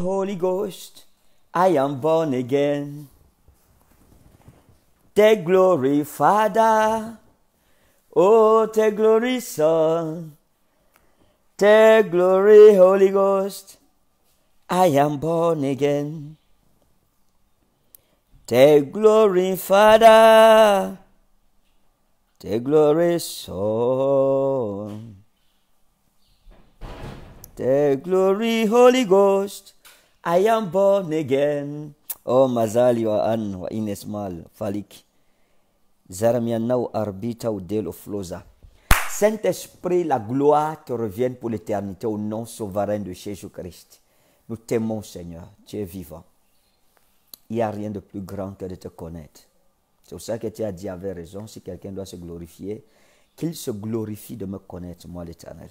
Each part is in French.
Holy Ghost, I am born again. Take glory, Father. Oh, take glory, Son. Take glory, Holy Ghost. I am born again. Take glory, Father. Take glory, Son. Take glory, Holy Ghost. I am born again. Oh mazali wa an inesmal falik. arbita ou delo Saint-Esprit, la gloire te revienne pour l'éternité au nom souverain de Jésus-Christ. Nous t'aimons, Seigneur. Tu es vivant. Il n'y a rien de plus grand que de te connaître. C'est pour ça que tu as dit avec raison, si quelqu'un doit se glorifier, qu'il se glorifie de me connaître, moi l'Éternel.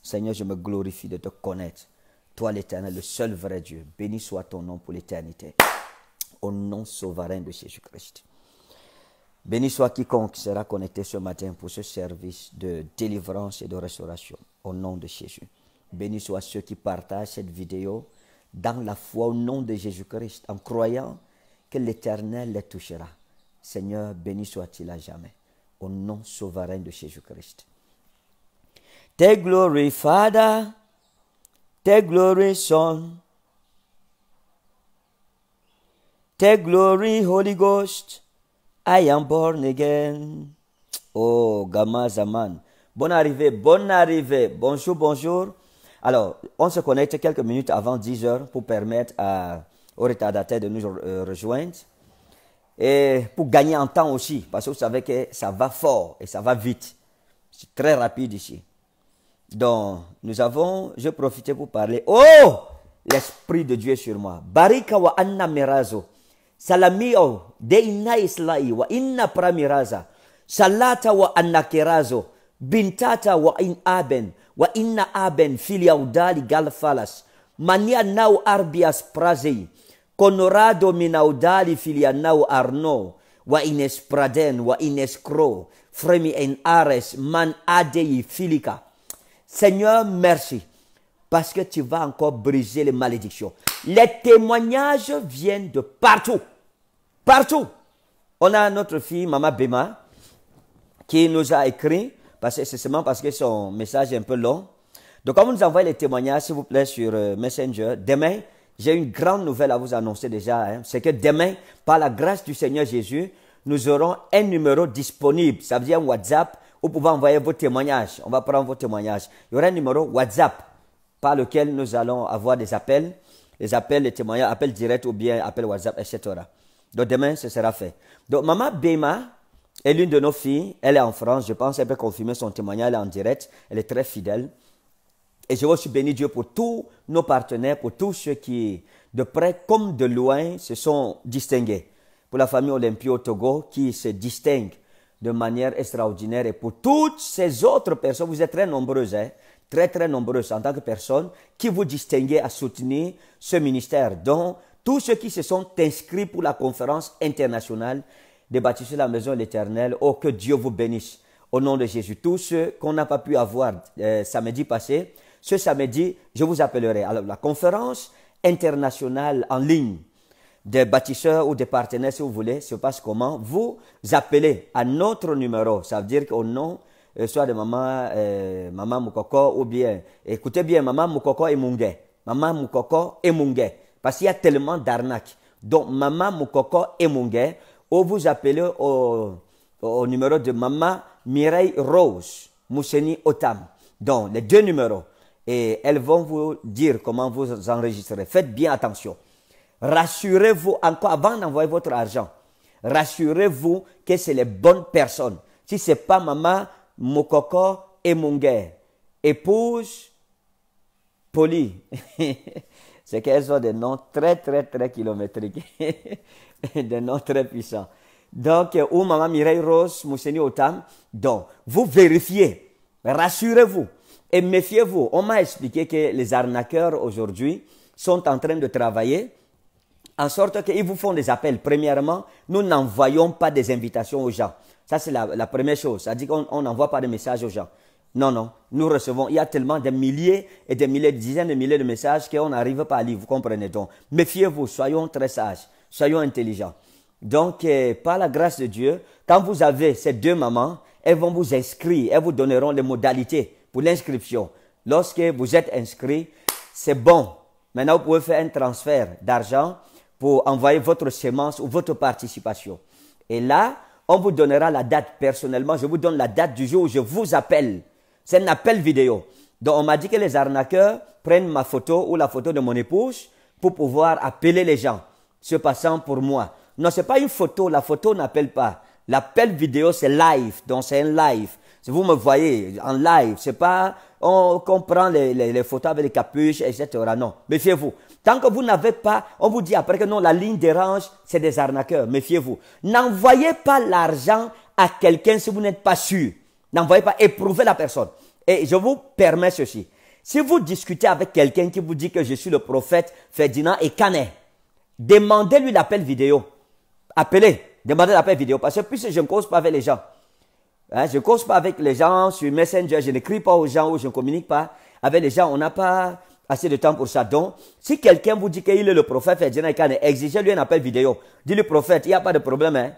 Seigneur, je me glorifie de te connaître. Toi l'Éternel, le seul vrai Dieu, béni soit ton nom pour l'éternité. Au nom souverain de Jésus-Christ. Béni soit quiconque sera connecté ce matin pour ce service de délivrance et de restauration. Au nom de Jésus. Béni soit ceux qui partagent cette vidéo dans la foi au nom de Jésus-Christ, en croyant que l'Éternel les touchera. Seigneur, béni soit-il à jamais, au nom souverain de Jésus-Christ. T'es glory, Father. Tes glory son. Tes glory, Holy Ghost. I am born again. Oh, Zaman. Bonne arrivée, bonne arrivée. Bonjour, bonjour. Alors, on se connecte quelques minutes avant 10 heures pour permettre à, aux retardataires de nous euh, rejoindre. Et pour gagner en temps aussi, parce que vous savez que ça va fort et ça va vite. C'est très rapide ici dont nous avons, je profite pour parler. Oh, l'Esprit de Dieu est sur moi. Barika wa anna mirazo. Salamio de inna islai wa inna pramiraza. Salata wa anna kerazo. Bintata wa in aben. Wa inna aben filiaudali galfalas. Mania nau arbias prazei. Conorado minaudali filia nau arno. Wa ines praden wa ines cro. Fremi en ares man adei filika. Seigneur, merci, parce que tu vas encore briser les malédictions. Les témoignages viennent de partout. Partout. On a notre fille, Mama Bema, qui nous a écrit, parce que c'est seulement parce que son message est un peu long. Donc, quand vous nous envoyez les témoignages, s'il vous plaît, sur euh, Messenger, demain, j'ai une grande nouvelle à vous annoncer déjà. Hein. C'est que demain, par la grâce du Seigneur Jésus, nous aurons un numéro disponible. Ça veut dire WhatsApp vous pouvez envoyer vos témoignages. On va prendre vos témoignages. Il y aura un numéro WhatsApp par lequel nous allons avoir des appels. Les appels, les témoignages, appels directs ou bien appels WhatsApp, etc. Donc demain, ce sera fait. Donc Maman Bema est l'une de nos filles. Elle est en France. Je pense Elle peut confirmer son témoignage. Elle est en direct. Elle est très fidèle. Et je veux suis béni Dieu pour tous nos partenaires, pour tous ceux qui, de près comme de loin, se sont distingués. Pour la famille Olympio Togo qui se distingue de manière extraordinaire. Et pour toutes ces autres personnes, vous êtes très nombreuses, hein, très très nombreuses en tant que personnes qui vous distinguez à soutenir ce ministère. dont tous ceux qui se sont inscrits pour la conférence internationale des bâtisseurs de la maison de l'Éternel, oh que Dieu vous bénisse. Au nom de Jésus, tous ceux qu'on n'a pas pu avoir euh, samedi passé, ce samedi, je vous appellerai. Alors, la conférence internationale en ligne des bâtisseurs ou des partenaires, si vous voulez, se passe comment Vous appelez à notre numéro, ça veut dire qu'au nom euh, soit de maman, euh, maman Moukoko ou bien, écoutez bien, maman Moukoko et Mungé. Maman Moukoko et Mungé. Parce qu'il y a tellement d'arnaques. Donc, maman Moukoko et Mungé, ou vous appelez au, au numéro de maman Mireille Rose, Mousseni Otam. Donc, les deux numéros. Et elles vont vous dire comment vous enregistrez. Faites bien attention. Rassurez-vous encore avant d'envoyer votre argent. Rassurez-vous que c'est les bonnes personnes. Si c'est pas maman, Mokoko et mon épouse, poli. c'est qu'elles ont des noms très, très, très kilométriques. des noms très puissants. Donc, ou maman Mireille Rose, Mousseni Otam. Donc, vous vérifiez. Rassurez-vous. Et méfiez-vous. On m'a expliqué que les arnaqueurs aujourd'hui sont en train de travailler en sorte qu'ils vous font des appels. Premièrement, nous n'envoyons pas des invitations aux gens. Ça, c'est la, première chose. Ça dit qu'on n'envoie pas de messages aux gens. Non, non. Nous recevons, il y a tellement des milliers et des milliers, des dizaines de milliers de messages qu'on n'arrive pas à lire. Vous comprenez donc. Méfiez-vous, soyons très sages, soyons intelligents. Donc, euh, par la grâce de Dieu, quand vous avez ces deux mamans, elles vont vous inscrire, elles vous donneront les modalités pour l'inscription. Lorsque vous êtes inscrit, c'est bon. Maintenant, vous pouvez faire un transfert d'argent pour envoyer votre semence ou votre participation. Et là, on vous donnera la date personnellement. Je vous donne la date du jour où je vous appelle. C'est un appel vidéo. Donc on m'a dit que les arnaqueurs prennent ma photo ou la photo de mon épouse pour pouvoir appeler les gens, se passant pour moi. Non, c'est pas une photo. La photo n'appelle pas. L'appel vidéo, c'est live. Donc c'est un live. vous me voyez en live, c'est pas on comprend les, les, photos avec les capuches, etc. Non, méfiez-vous. Tant que vous n'avez pas, on vous dit après que non, la ligne dérange, c'est des arnaqueurs. Méfiez-vous. N'envoyez pas l'argent à quelqu'un si vous n'êtes pas sûr. N'envoyez pas éprouvez la personne. Et je vous permets ceci. Si vous discutez avec quelqu'un qui vous dit que je suis le prophète Ferdinand et Canet, demandez-lui l'appel vidéo. Appelez, demandez l'appel vidéo. Parce que puisque je ne cause pas avec les gens, hein, je ne cause pas avec les gens sur Messenger, je n'écris pas aux gens ou je ne communique pas avec les gens, on n'a pas assez de temps pour ça. Donc, si quelqu'un vous dit qu'il est le prophète Ferdinand Kane, exigez-lui un appel vidéo. Dis-lui, prophète, il n'y a pas de problème, hein.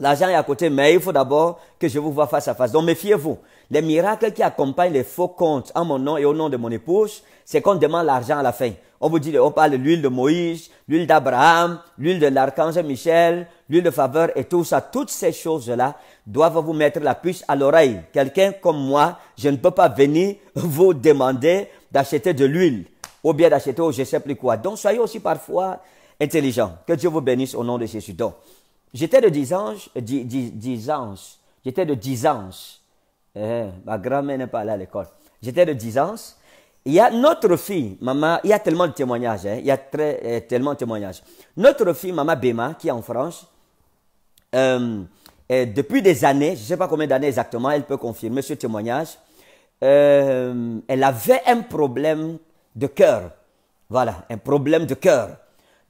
L'argent est à côté, mais il faut d'abord que je vous vois face à face. Donc, méfiez-vous. Les miracles qui accompagnent les faux comptes en mon nom et au nom de mon épouse, c'est qu'on demande l'argent à la fin. On vous dit, on parle de l'huile de Moïse, l'huile d'Abraham, l'huile de l'archange Michel, l'huile de faveur et tout ça. Toutes ces choses-là doivent vous mettre la puce à l'oreille. Quelqu'un comme moi, je ne peux pas venir vous demander d'acheter de l'huile ou bien d'acheter je ne sais plus quoi. Donc soyez aussi parfois intelligents. Que Dieu vous bénisse au nom de Jésus. Donc, j'étais de 10 ans, ans, j'étais de 10 ans. Eh, ma grand-mère n'est pas allée à l'école. J'étais de 10 ans. Il y a notre fille, maman, il y a tellement de témoignages, hein. il y a très, euh, tellement de témoignages. Notre fille, maman Bema, qui est en France, euh, euh, depuis des années, je ne sais pas combien d'années exactement, elle peut confirmer ce témoignage, euh, elle avait un problème de cœur. Voilà, un problème de cœur.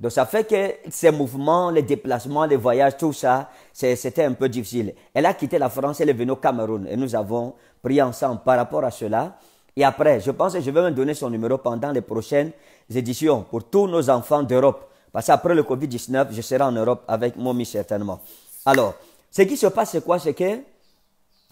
Donc ça fait que ces mouvements, les déplacements, les voyages, tout ça, c'était un peu difficile. Elle a quitté la France, elle est venue au Cameroun et nous avons pris ensemble par rapport à cela. Et après, je pense que je vais me donner son numéro pendant les prochaines éditions pour tous nos enfants d'Europe. Parce qu'après le Covid-19, je serai en Europe avec Momi certainement. Alors, ce qui se passe, c'est quoi C'est que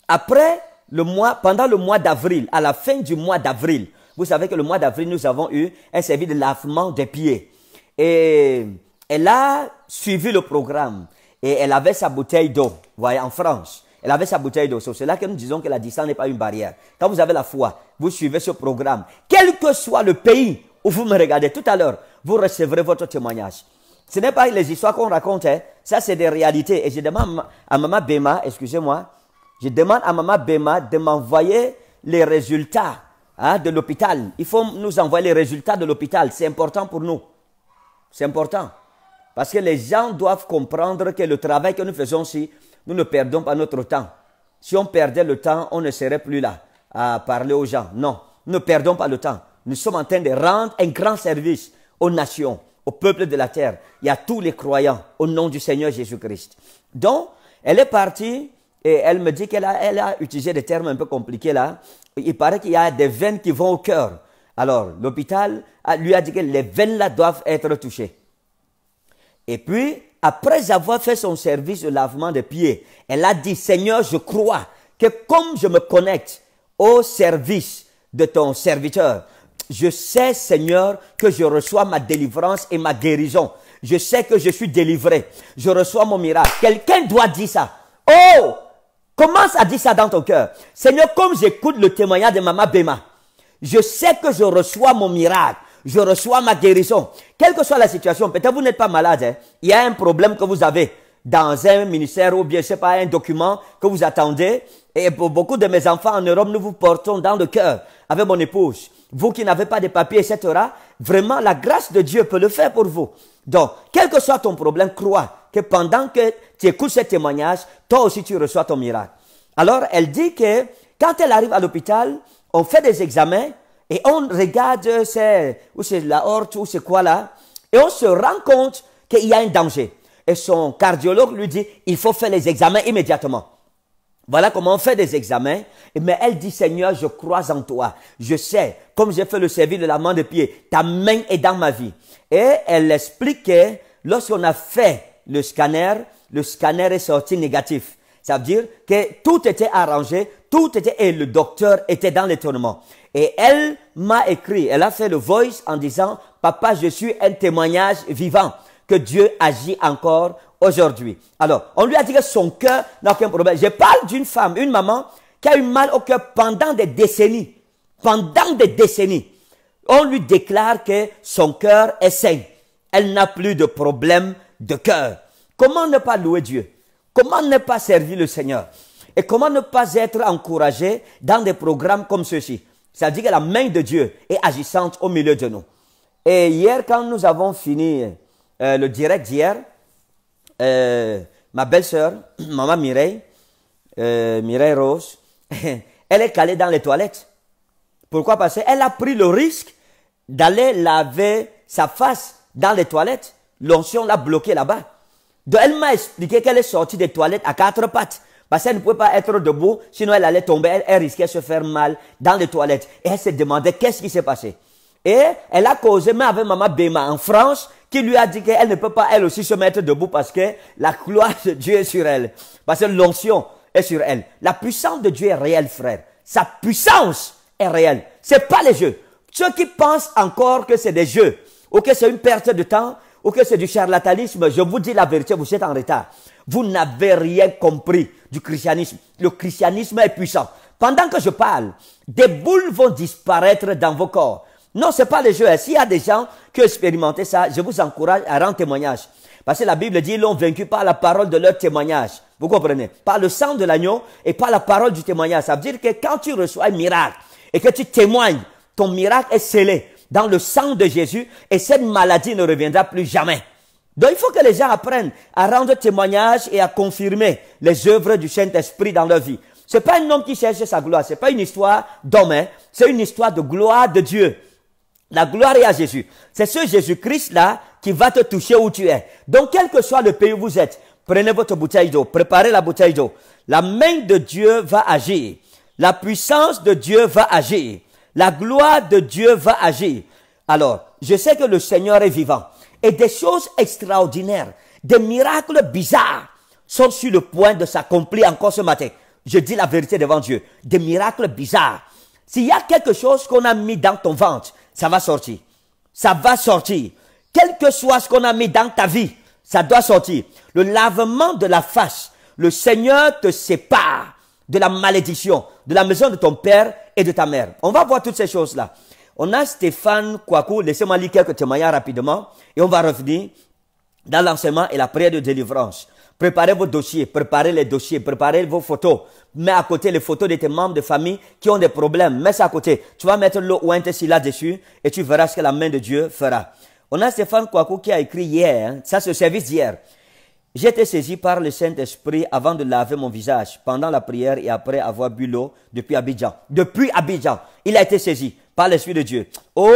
après le mois, pendant le mois d'avril, à la fin du mois d'avril, vous savez que le mois d'avril, nous avons eu un service de lavement des pieds. Et elle a suivi le programme et elle avait sa bouteille d'eau, voyez, en France. Elle avait sa bouteille d'eau. C'est là que nous disons que la distance n'est pas une barrière. Quand vous avez la foi, vous suivez ce programme. Quel que soit le pays où vous me regardez tout à l'heure, vous recevrez votre témoignage. Ce n'est pas les histoires qu'on raconte, hein. ça c'est des réalités. Et je demande à Maman Bema, excusez-moi, je demande à Maman Bema de m'envoyer les résultats hein, de l'hôpital. Il faut nous envoyer les résultats de l'hôpital. C'est important pour nous. C'est important. Parce que les gens doivent comprendre que le travail que nous faisons ici, nous ne perdons pas notre temps. Si on perdait le temps, on ne serait plus là à parler aux gens. Non, nous ne perdons pas le temps. Nous sommes en train de rendre un grand service aux nations, aux peuples de la terre Il y a tous les croyants au nom du Seigneur Jésus-Christ. Donc, elle est partie et elle me dit qu'elle a, elle a utilisé des termes un peu compliqués là. Il paraît qu'il y a des veines qui vont au cœur. Alors, l'hôpital lui a dit que les veines là doivent être touchées. Et puis, après avoir fait son service de lavement des pieds, elle a dit, Seigneur, je crois que comme je me connecte au service de ton serviteur, je sais, Seigneur, que je reçois ma délivrance et ma guérison. Je sais que je suis délivré. Je reçois mon miracle. Quelqu'un doit dire ça. Oh, Commence à dire ça dans ton cœur. Seigneur, comme j'écoute le témoignage de Maman Bema, je sais que je reçois mon miracle. Je reçois ma guérison. Quelle que soit la situation, peut-être vous n'êtes pas malade. Hein. Il y a un problème que vous avez dans un ministère ou bien, je sais pas, un document que vous attendez. Et pour beaucoup de mes enfants en Europe, nous vous portons dans le cœur avec mon épouse. Vous qui n'avez pas de papier, etc. Vraiment, la grâce de Dieu peut le faire pour vous. Donc, quel que soit ton problème, crois que pendant que tu écoutes ce témoignage, toi aussi tu reçois ton miracle. Alors, elle dit que quand elle arrive à l'hôpital, on fait des examens et on regarde c'est, où c'est la horte, ou c'est quoi là, et on se rend compte qu'il y a un danger. Et son cardiologue lui dit, il faut faire les examens immédiatement. Voilà comment on fait des examens. Mais elle dit, Seigneur, je crois en toi. Je sais, comme j'ai fait le service de la main de pied, ta main est dans ma vie. Et elle explique que lorsqu'on a fait le scanner, le scanner est sorti négatif. Ça veut dire que tout était arrangé, tout était, et le docteur était dans l'étonnement. Et elle m'a écrit, elle a fait le voice en disant, papa, je suis un témoignage vivant que Dieu agit encore aujourd'hui. Alors, on lui a dit que son cœur n'a aucun problème. Je parle d'une femme, une maman, qui a eu mal au cœur pendant des décennies. Pendant des décennies. On lui déclare que son cœur est sain. Elle n'a plus de problème de cœur. Comment ne pas louer Dieu Comment ne pas servir le Seigneur Et comment ne pas être encouragé dans des programmes comme ceux-ci C'est-à-dire que la main de Dieu est agissante au milieu de nous. Et hier, quand nous avons fini euh, le direct d'hier, euh, ma belle-sœur, maman Mireille, euh, Mireille Rose, elle est calée dans les toilettes. Pourquoi Parce qu'elle a pris le risque d'aller laver sa face dans les toilettes. L'onction l'a bloqué là-bas. Donc elle m'a expliqué qu'elle est sortie des toilettes à quatre pattes. Parce qu'elle ne pouvait pas être debout, sinon elle allait tomber, elle, risquait de se faire mal dans les toilettes. Et elle se demandait qu'est-ce qui s'est passé. Et elle a causé mais avec maman Bema en France, qui lui a dit qu'elle ne peut pas elle aussi se mettre debout parce que la gloire de Dieu est sur elle. Parce que l'onction est sur elle. La puissance de Dieu est réelle, frère. Sa puissance est réelle. C'est pas les jeux. Ceux qui pensent encore que c'est des jeux ou que c'est une perte de temps, ou que c'est du charlatanisme, je vous dis la vérité, vous êtes en retard. Vous n'avez rien compris du christianisme. Le christianisme est puissant. Pendant que je parle, des boules vont disparaître dans vos corps. Non, c'est pas le jeu. S'il y a des gens qui ont expérimenté ça, je vous encourage à rendre témoignage. Parce que la Bible dit, l'ont vaincu par la parole de leur témoignage. Vous comprenez Par le sang de l'agneau et par la parole du témoignage. Ça veut dire que quand tu reçois un miracle et que tu témoignes, ton miracle est scellé dans le sang de Jésus et cette maladie ne reviendra plus jamais. Donc il faut que les gens apprennent à rendre témoignage et à confirmer les œuvres du Saint-Esprit dans leur vie. C'est pas un homme qui cherche sa gloire, c'est pas une histoire d'homme, hein. c'est une histoire de gloire de Dieu. La gloire est à Jésus. C'est ce Jésus-Christ là qui va te toucher où tu es. Donc quel que soit le pays où vous êtes, prenez votre bouteille d'eau, préparez la bouteille d'eau. La main de Dieu va agir. La puissance de Dieu va agir. La gloire de Dieu va agir. Alors, je sais que le Seigneur est vivant. Et des choses extraordinaires, des miracles bizarres sont sur le point de s'accomplir encore ce matin. Je dis la vérité devant Dieu. Des miracles bizarres. S'il y a quelque chose qu'on a mis dans ton ventre, ça va sortir. Ça va sortir. Quel que soit ce qu'on a mis dans ta vie, ça doit sortir. Le lavement de la face, le Seigneur te sépare de la malédiction, de la maison de ton père et de ta mère. On va voir toutes ces choses-là. On a Stéphane Kwaku, laissez-moi lire quelques témoignages rapidement, et on va revenir dans l'enseignement et la prière de délivrance. Préparez vos dossiers, préparez les dossiers, préparez vos photos. Mets à côté les photos de tes membres de famille qui ont des problèmes. Mets ça à côté. Tu vas mettre l'eau ou là-dessus et tu verras ce que la main de Dieu fera. On a Stéphane Kwaku qui a écrit hier, hein, ça c'est le service d'hier. J'ai été saisi par le Saint-Esprit avant de laver mon visage, pendant la prière et après avoir bu l'eau depuis Abidjan. Depuis Abidjan, il a été saisi par l'Esprit de Dieu. Oh,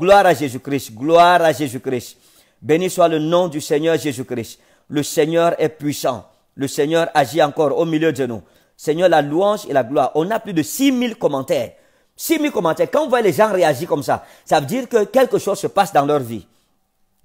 gloire à Jésus-Christ, gloire à Jésus-Christ. Béni soit le nom du Seigneur Jésus-Christ. Le Seigneur est puissant. Le Seigneur agit encore au milieu de nous. Seigneur, la louange et la gloire. On a plus de 6000 commentaires. 6000 commentaires. Quand on voit les gens réagir comme ça, ça veut dire que quelque chose se passe dans leur vie.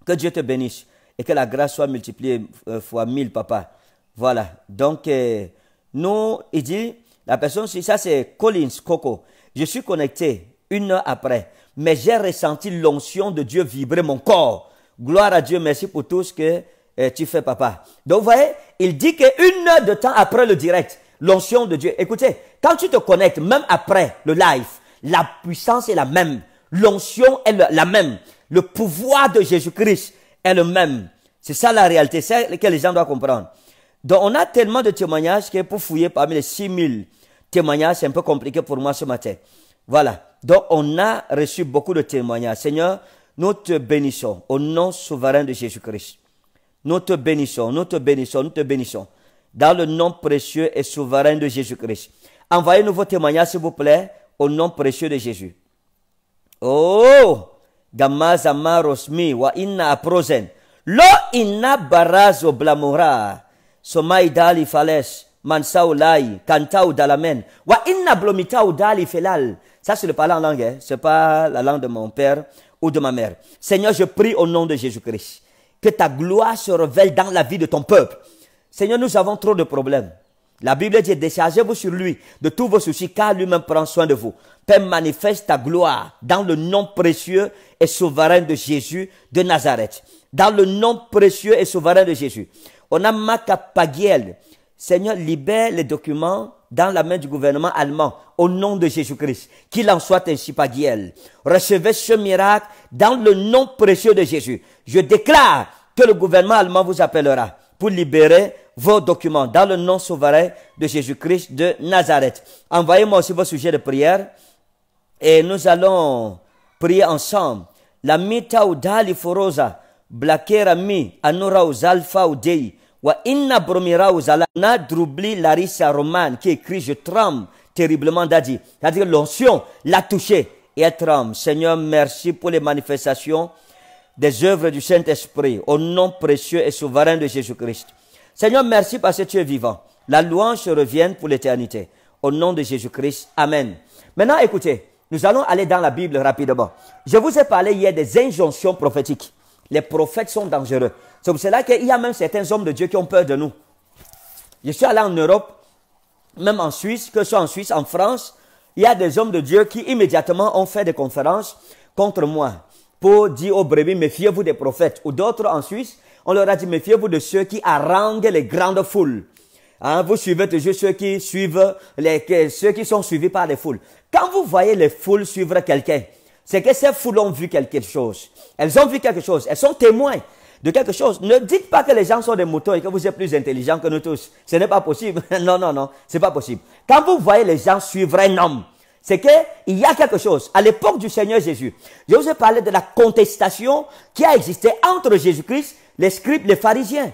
Que Dieu te bénisse et que la grâce soit multipliée euh, fois mille, papa. Voilà. Donc, euh, nous, il dit, la personne, ça c'est Collins, Coco. Je suis connecté une heure après, mais j'ai ressenti l'onction de Dieu vibrer mon corps. Gloire à Dieu, merci pour tout ce que euh, tu fais, papa. Donc, vous voyez, il dit qu'une heure de temps après le direct, l'onction de Dieu. Écoutez, quand tu te connectes, même après le live, la puissance est la même. L'onction est la même. Le pouvoir de Jésus-Christ elle même. C'est ça la réalité, c'est que les gens doivent comprendre. Donc on a tellement de témoignages que pour fouiller parmi les 6000 témoignages, c'est un peu compliqué pour moi ce matin. Voilà. Donc on a reçu beaucoup de témoignages. Seigneur, nous te bénissons au nom souverain de Jésus-Christ. Nous te bénissons, nous te bénissons, nous te bénissons. Dans le nom précieux et souverain de Jésus-Christ. Envoyez-nous vos témoignages, s'il vous plaît, au nom précieux de Jésus. Oh! gamma zamma rosmi wa inna aprozen lo inna barazo blamora somai dali falesh mansau lai kantau dalamen wa inna blomitau dali felal ça c'est le parler en langue hein? c'est pas la langue de mon père ou de ma mère Seigneur je prie au nom de Jésus-Christ que ta gloire se révèle dans la vie de ton peuple Seigneur nous avons trop de problèmes la Bible dit, déchargez-vous sur lui de tous vos soucis, car lui-même prend soin de vous. Père, manifeste ta gloire dans le nom précieux et souverain de Jésus de Nazareth. Dans le nom précieux et souverain de Jésus. On a marqué Pagiel. Seigneur, libère les documents dans la main du gouvernement allemand, au nom de Jésus-Christ. Qu'il en soit ainsi, Pagiel. Recevez ce miracle dans le nom précieux de Jésus. Je déclare que le gouvernement allemand vous appellera pour libérer vos documents dans le nom souverain de Jésus-Christ de Nazareth. Envoyez-moi aussi vos sujets de prière et nous allons prier ensemble. La mita udali forosa blakera mi anura uzalfa dei wa inna bromira uzala drubli Larissa romane qui écrit je tremble terriblement d'adi. C'est-à-dire l'onction l'a touché et elle tremble. Seigneur, merci pour les manifestations des œuvres du Saint-Esprit au nom précieux et souverain de Jésus-Christ. Seigneur, merci parce que tu es vivant. La louange revienne pour l'éternité. Au nom de Jésus-Christ. Amen. Maintenant, écoutez, nous allons aller dans la Bible rapidement. Je vous ai parlé hier des injonctions prophétiques. Les prophètes sont dangereux. C'est pour cela qu'il y a même certains hommes de Dieu qui ont peur de nous. Je suis allé en Europe, même en Suisse, que ce soit en Suisse, en France, il y a des hommes de Dieu qui immédiatement ont fait des conférences contre moi pour dire aux brebis, méfiez-vous des prophètes. Ou d'autres en Suisse on leur a dit, méfiez-vous de ceux qui haranguent les grandes foules. Hein, vous suivez toujours ceux qui suivent, les, ceux qui sont suivis par les foules. Quand vous voyez les foules suivre quelqu'un, c'est que ces foules ont vu quelque chose. Elles ont vu quelque chose. Elles sont témoins de quelque chose. Ne dites pas que les gens sont des moutons et que vous êtes plus intelligents que nous tous. Ce n'est pas possible. non, non, non. n'est pas possible. Quand vous voyez les gens suivre un homme, c'est que il y a quelque chose. À l'époque du Seigneur Jésus, je vous ai parlé de la contestation qui a existé entre Jésus-Christ les scribes, les pharisiens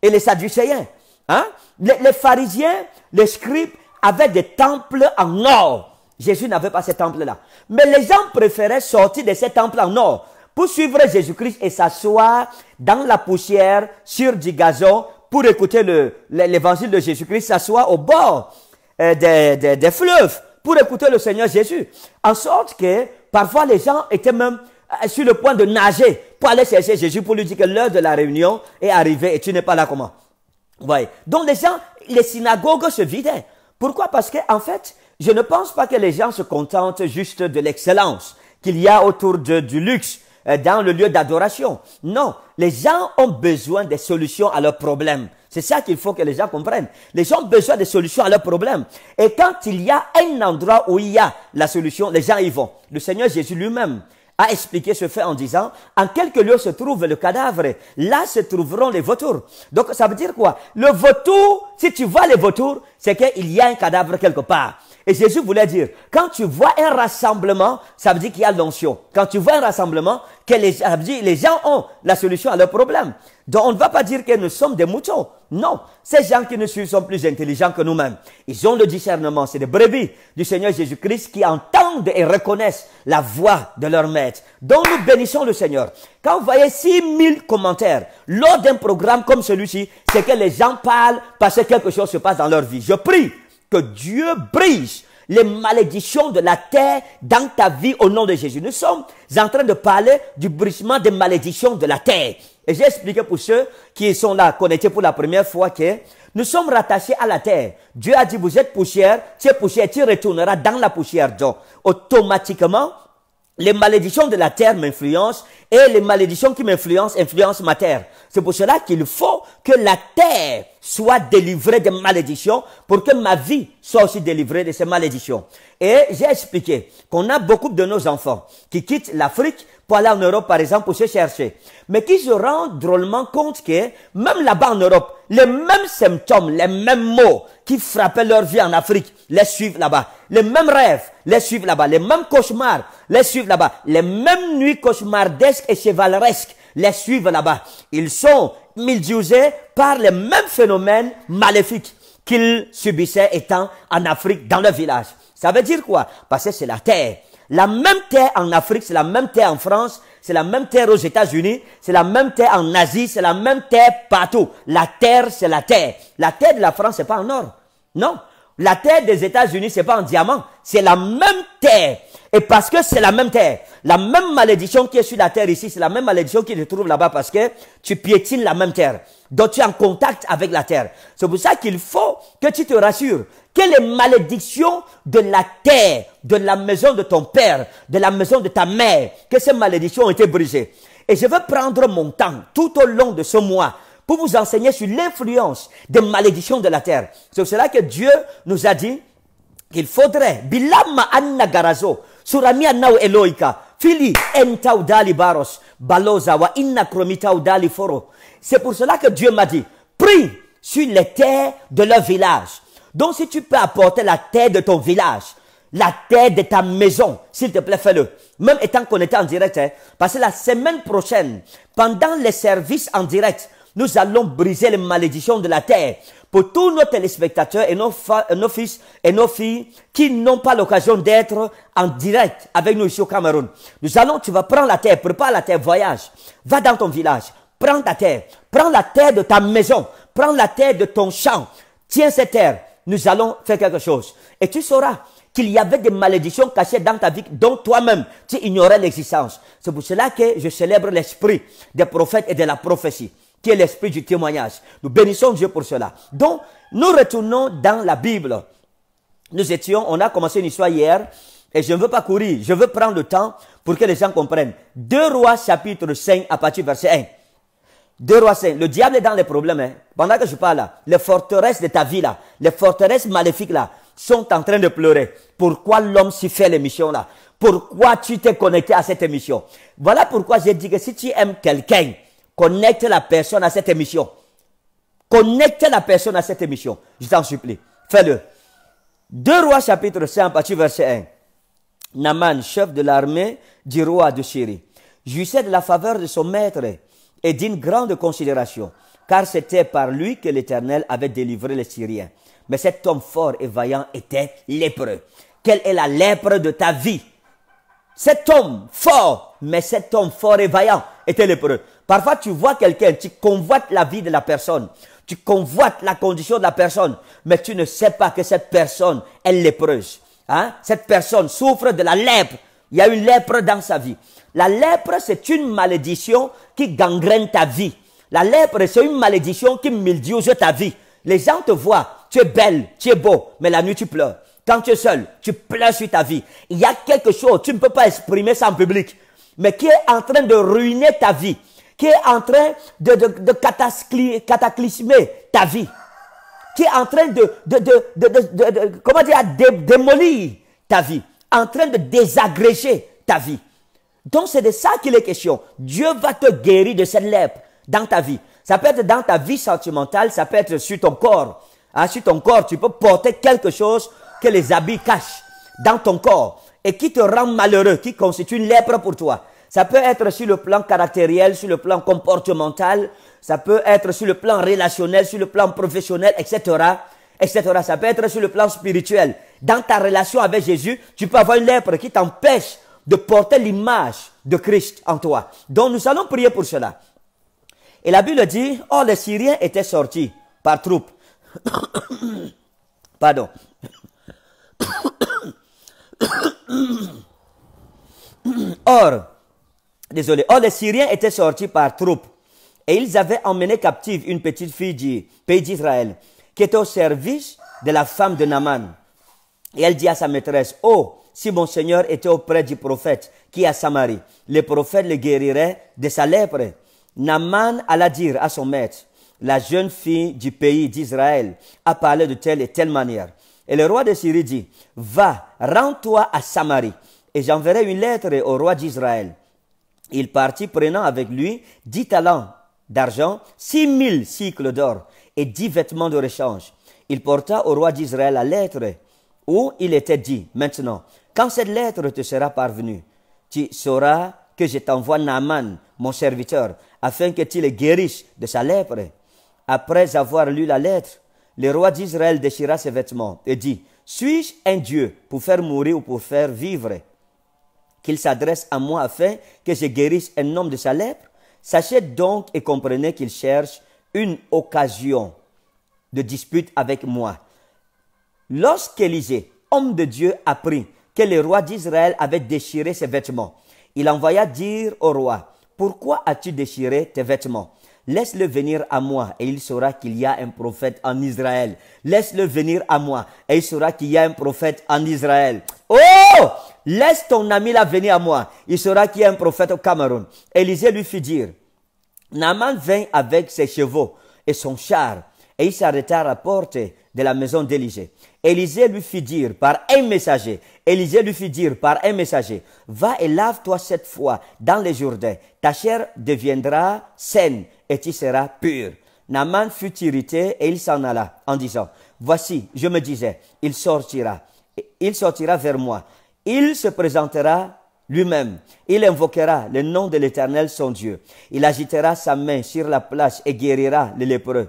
et les sadducéens. Hein? Les, pharisiens, les scribes avaient des temples en or. Jésus n'avait pas ces temples-là. Mais les gens préféraient sortir de ces temples en or pour suivre Jésus-Christ et s'asseoir dans la poussière sur du gazon pour écouter l'évangile de Jésus-Christ, s'asseoir au bord euh, des, des fleuves pour écouter le Seigneur Jésus. En sorte que parfois les gens étaient même euh, sur le point de nager pour aller chercher Jésus pour lui dire que l'heure de la réunion est arrivée et tu n'es pas là comment Donc les gens, les synagogues se vidaient. Pourquoi Parce que en fait, je ne pense pas que les gens se contentent juste de l'excellence qu'il y a autour de, du luxe euh, dans le lieu d'adoration. Non, les gens ont besoin des solutions à leurs problèmes. C'est ça qu'il faut que les gens comprennent. Les gens ont besoin des solutions à leurs problèmes. Et quand il y a un endroit où il y a la solution, les gens y vont. Le Seigneur Jésus lui-même, a expliqué ce fait en disant, en quelque lieu se trouve le cadavre, là se trouveront les vautours. Donc ça veut dire quoi Le vautour, si tu vois les vautours, c'est qu'il y a un cadavre quelque part. Et Jésus voulait dire, quand tu vois un rassemblement, ça veut dire qu'il y a l'onction. Quand tu vois un rassemblement, que les, ça les gens ont la solution à leur problème. Donc on ne va pas dire que nous sommes des moutons. Non, ces gens qui nous suivent sont plus intelligents que nous-mêmes. Ils ont le discernement, c'est des brebis du Seigneur Jésus-Christ qui entendent et reconnaissent la voix de leur maître. Donc nous bénissons le Seigneur. Quand vous voyez 6000 commentaires lors d'un programme comme celui-ci, c'est que les gens parlent parce que quelque chose se passe dans leur vie. Je prie que Dieu brise les malédictions de la terre dans ta vie au nom de Jésus. Nous sommes en train de parler du brisement des malédictions de la terre. Et j'ai expliqué pour ceux qui sont là connectés pour la première fois que nous sommes rattachés à la terre. Dieu a dit, vous êtes poussière, tu es poussière, tu retourneras dans la poussière. Donc, automatiquement, les malédictions de la terre m'influencent et les malédictions qui m'influencent influencent ma terre. C'est pour cela qu'il faut que la terre soit délivrée des malédictions pour que ma vie soit aussi délivrée de ces malédictions. Et j'ai expliqué qu'on a beaucoup de nos enfants qui quittent l'Afrique pour aller en Europe, par exemple, pour se chercher, mais qui se rendent drôlement compte que même là-bas en Europe, les mêmes symptômes, les mêmes mots qui frappaient leur vie en Afrique les suivent là-bas. Les mêmes rêves les suivent là-bas. Les mêmes cauchemars les suivent là-bas. Les mêmes nuits cauchemardesques et chevaleresques les suivent là-bas. Ils sont mildiusés par les mêmes phénomènes maléfiques qu'ils subissaient étant en Afrique dans le village. Ça veut dire quoi Parce que c'est la terre. La même terre en Afrique, c'est la même terre en France, c'est la même terre aux États-Unis, c'est la même terre en Asie, c'est la même terre partout. La terre, c'est la terre. La terre de la France, c'est pas en or. Non, la terre des États-Unis, c'est pas en diamant, c'est la même terre. Et parce que c'est la même terre, la même malédiction qui est sur la terre ici, c'est la même malédiction qui se trouve là-bas parce que tu piétines la même terre. Donc tu es en contact avec la terre. C'est pour ça qu'il faut que tu te rassures que les malédictions de la terre, de la maison de ton père, de la maison de ta mère, que ces malédictions ont été brisées. Et je veux prendre mon temps tout au long de ce mois pour vous enseigner sur l'influence des malédictions de la terre. C'est pour cela que Dieu nous a dit qu'il faudrait, Anna Garazo, Eloika, Fili Baros, wa Inna Foro. C'est pour cela que Dieu m'a dit, prie sur les terres de leur village. Donc si tu peux apporter la terre de ton village, la terre de ta maison. S'il te plaît, fais-le. Même étant qu'on était en direct, hein. parce que la semaine prochaine, pendant les services en direct, nous allons briser les malédictions de la terre pour tous nos téléspectateurs et nos, nos fils et nos filles qui n'ont pas l'occasion d'être en direct avec nous ici au Cameroun. Nous allons, tu vas prendre la terre, prépare la terre, voyage, va dans ton village, prends ta terre, prends la terre de ta maison, prends la terre de ton champ, tiens cette terre, nous allons faire quelque chose. Et tu sauras qu'il y avait des malédictions cachées dans ta vie dont toi-même tu ignorais l'existence. C'est pour cela que je célèbre l'esprit des prophètes et de la prophétie qui est l'esprit du témoignage. Nous bénissons Dieu pour cela. Donc, nous retournons dans la Bible. Nous étions, on a commencé une histoire hier, et je ne veux pas courir, je veux prendre le temps pour que les gens comprennent. Deux rois chapitre 5 à partir verset 1. Deux rois 5, le diable est dans les problèmes. Hein. Pendant que je parle là, les forteresses de ta vie là, les forteresses maléfiques là, sont en train de pleurer. Pourquoi l'homme s'y fait l'émission là Pourquoi tu t'es connecté à cette émission Voilà pourquoi j'ai dit que si tu aimes quelqu'un, Connecte la personne à cette émission. Connecte la personne à cette émission. Je t'en supplie. Fais-le. Deux Rois chapitre 5, verset 1. Naman, chef de l'armée du roi de Syrie, jouissait de la faveur de son maître et d'une grande considération, car c'était par lui que l'Éternel avait délivré les Syriens. Mais cet homme fort et vaillant était lépreux. Quelle est la lèpre de ta vie Cet homme fort, mais cet homme fort et vaillant était lépreux. Parfois, tu vois quelqu'un, tu convoites la vie de la personne, tu convoites la condition de la personne, mais tu ne sais pas que cette personne est lépreuse. Hein? Cette personne souffre de la lèpre. Il y a une lèpre dans sa vie. La lèpre, c'est une malédiction qui gangrène ta vie. La lèpre, c'est une malédiction qui mildiose ta vie. Les gens te voient, tu es belle, tu es beau, mais la nuit tu pleures. Quand tu es seul, tu pleures sur ta vie. Il y a quelque chose, tu ne peux pas exprimer ça en public, mais qui est en train de ruiner ta vie qui est en train de, cataclysmer ta vie, qui est en train de, comment dire, démolir ta vie, en train de désagréger ta vie. Donc c'est de ça qu'il est question. Dieu va te guérir de cette lèpre dans ta vie. Ça peut être dans ta vie sentimentale, ça peut être sur ton corps. Ah, sur ton corps, tu peux porter quelque chose que les habits cachent dans ton corps et qui te rend malheureux, qui constitue une lèpre pour toi. Ça peut être sur le plan caractériel, sur le plan comportemental, ça peut être sur le plan relationnel, sur le plan professionnel, etc. etc. Ça peut être sur le plan spirituel. Dans ta relation avec Jésus, tu peux avoir une lèpre qui t'empêche de porter l'image de Christ en toi. Donc nous allons prier pour cela. Et la Bible dit, oh, les Syriens étaient sortis par troupes. » Pardon. Or, désolé, or oh, les Syriens étaient sortis par troupes et ils avaient emmené captive une petite fille du pays d'Israël qui était au service de la femme de Naaman. Et elle dit à sa maîtresse, oh, si mon Seigneur était auprès du prophète qui est à Samarie, le prophète le guérirait de sa lèpre. Naaman alla dire à son maître, la jeune fille du pays d'Israël a parlé de telle et telle manière. Et le roi de Syrie dit, va, rends-toi à Samarie, et j'enverrai une lettre au roi d'Israël il partit prenant avec lui dix talents d'argent, six mille cycles d'or et dix vêtements de rechange. Il porta au roi d'Israël la lettre où il était dit, maintenant, quand cette lettre te sera parvenue, tu sauras que je t'envoie Naaman, mon serviteur, afin que tu le guérisses de sa lèpre. Après avoir lu la lettre, le roi d'Israël déchira ses vêtements et dit, Suis-je un Dieu pour faire mourir ou pour faire vivre qu'il s'adresse à moi afin que je guérisse un homme de sa lèpre Sachez donc et comprenez qu'il cherche une occasion de dispute avec moi. Lorsqu'Élisée, homme de Dieu, apprit que le roi d'Israël avait déchiré ses vêtements, il envoya dire au roi, Pourquoi as-tu déchiré tes vêtements Laisse-le venir à moi et il saura qu'il y a un prophète en Israël. Laisse-le venir à moi et il saura qu'il y a un prophète en Israël. Oh! Laisse ton ami là venir à moi. Il saura qu'il y a un prophète au Cameroun. Élisée lui fit dire, Naaman vint avec ses chevaux et son char et il s'arrêta à la porte de la maison d'Élisée. Élisée lui fit dire par un messager, Élisée lui fit dire par un messager, va et lave-toi cette fois dans les Jourdains, ta chair deviendra saine et tu seras pur. Naaman fut irrité et il s'en alla en disant, voici, je me disais, il sortira, il sortira vers moi, il se présentera lui-même. Il invoquera le nom de l'Éternel son Dieu. Il agitera sa main sur la place et guérira les lépreux.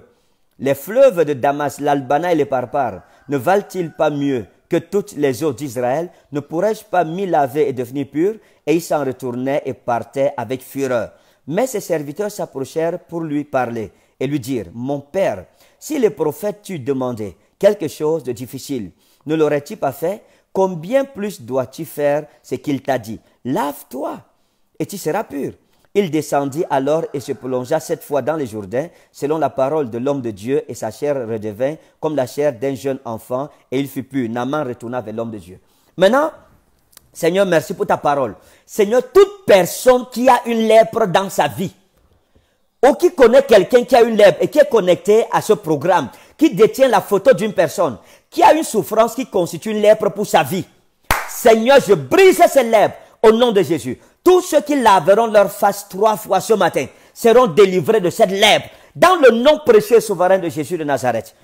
Les fleuves de Damas, l'Albana et les Parpares, ne valent-ils pas mieux que toutes les eaux d'Israël Ne pourrais-je pas m'y laver et devenir pur Et il s'en retournait et partait avec fureur. Mais ses serviteurs s'approchèrent pour lui parler et lui dire, Mon père, si les prophètes t'eût demandé quelque chose de difficile, ne l'aurais-tu pas fait Combien plus dois-tu faire ce qu'il t'a dit Lave-toi et tu seras pur il descendit alors et se plongea cette fois dans les Jourdain, selon la parole de l'homme de Dieu, et sa chair redevint comme la chair d'un jeune enfant, et il fut pur. Naman retourna vers l'homme de Dieu. Maintenant, Seigneur, merci pour ta parole. Seigneur, toute personne qui a une lèpre dans sa vie, ou qui connaît quelqu'un qui a une lèpre et qui est connecté à ce programme, qui détient la photo d'une personne, qui a une souffrance qui constitue une lèpre pour sa vie, Seigneur, je brise ces lèvres au nom de Jésus. Tous ceux qui laveront leur face trois fois ce matin seront délivrés de cette lèvre dans le nom précieux et souverain de Jésus de Nazareth.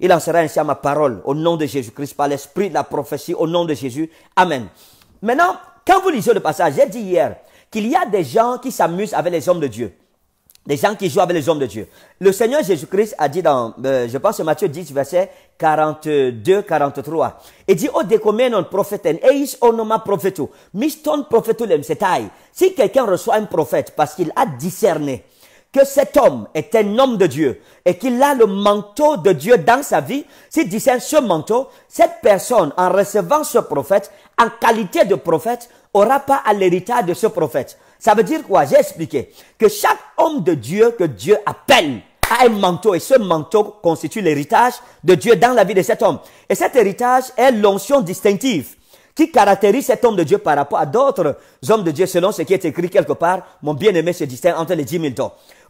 Il en sera ainsi à ma parole, au nom de Jésus-Christ, par l'esprit de la prophétie, au nom de Jésus. Amen. Maintenant, quand vous lisez le passage, j'ai dit hier qu'il y a des gens qui s'amusent avec les hommes de Dieu. Les gens qui jouent avec les hommes de Dieu. Le Seigneur Jésus-Christ a dit dans, euh, je pense, Matthieu 10, verset 42, 43. Il dit, O oh, decomenon eis onoma prophetu, miston c'est taille. Si quelqu'un reçoit un prophète parce qu'il a discerné que cet homme est un homme de Dieu et qu'il a le manteau de Dieu dans sa vie, s'il discerne ce manteau, cette personne, en recevant ce prophète, en qualité de prophète, aura pas à l'héritage de ce prophète. Ça veut dire quoi J'ai expliqué que chaque homme de Dieu que Dieu appelle a un manteau et ce manteau constitue l'héritage de Dieu dans la vie de cet homme. Et cet héritage est l'onction distinctive qui caractérise cet homme de Dieu par rapport à d'autres hommes de Dieu selon ce qui est écrit quelque part. Mon bien-aimé se distingue entre les dix mille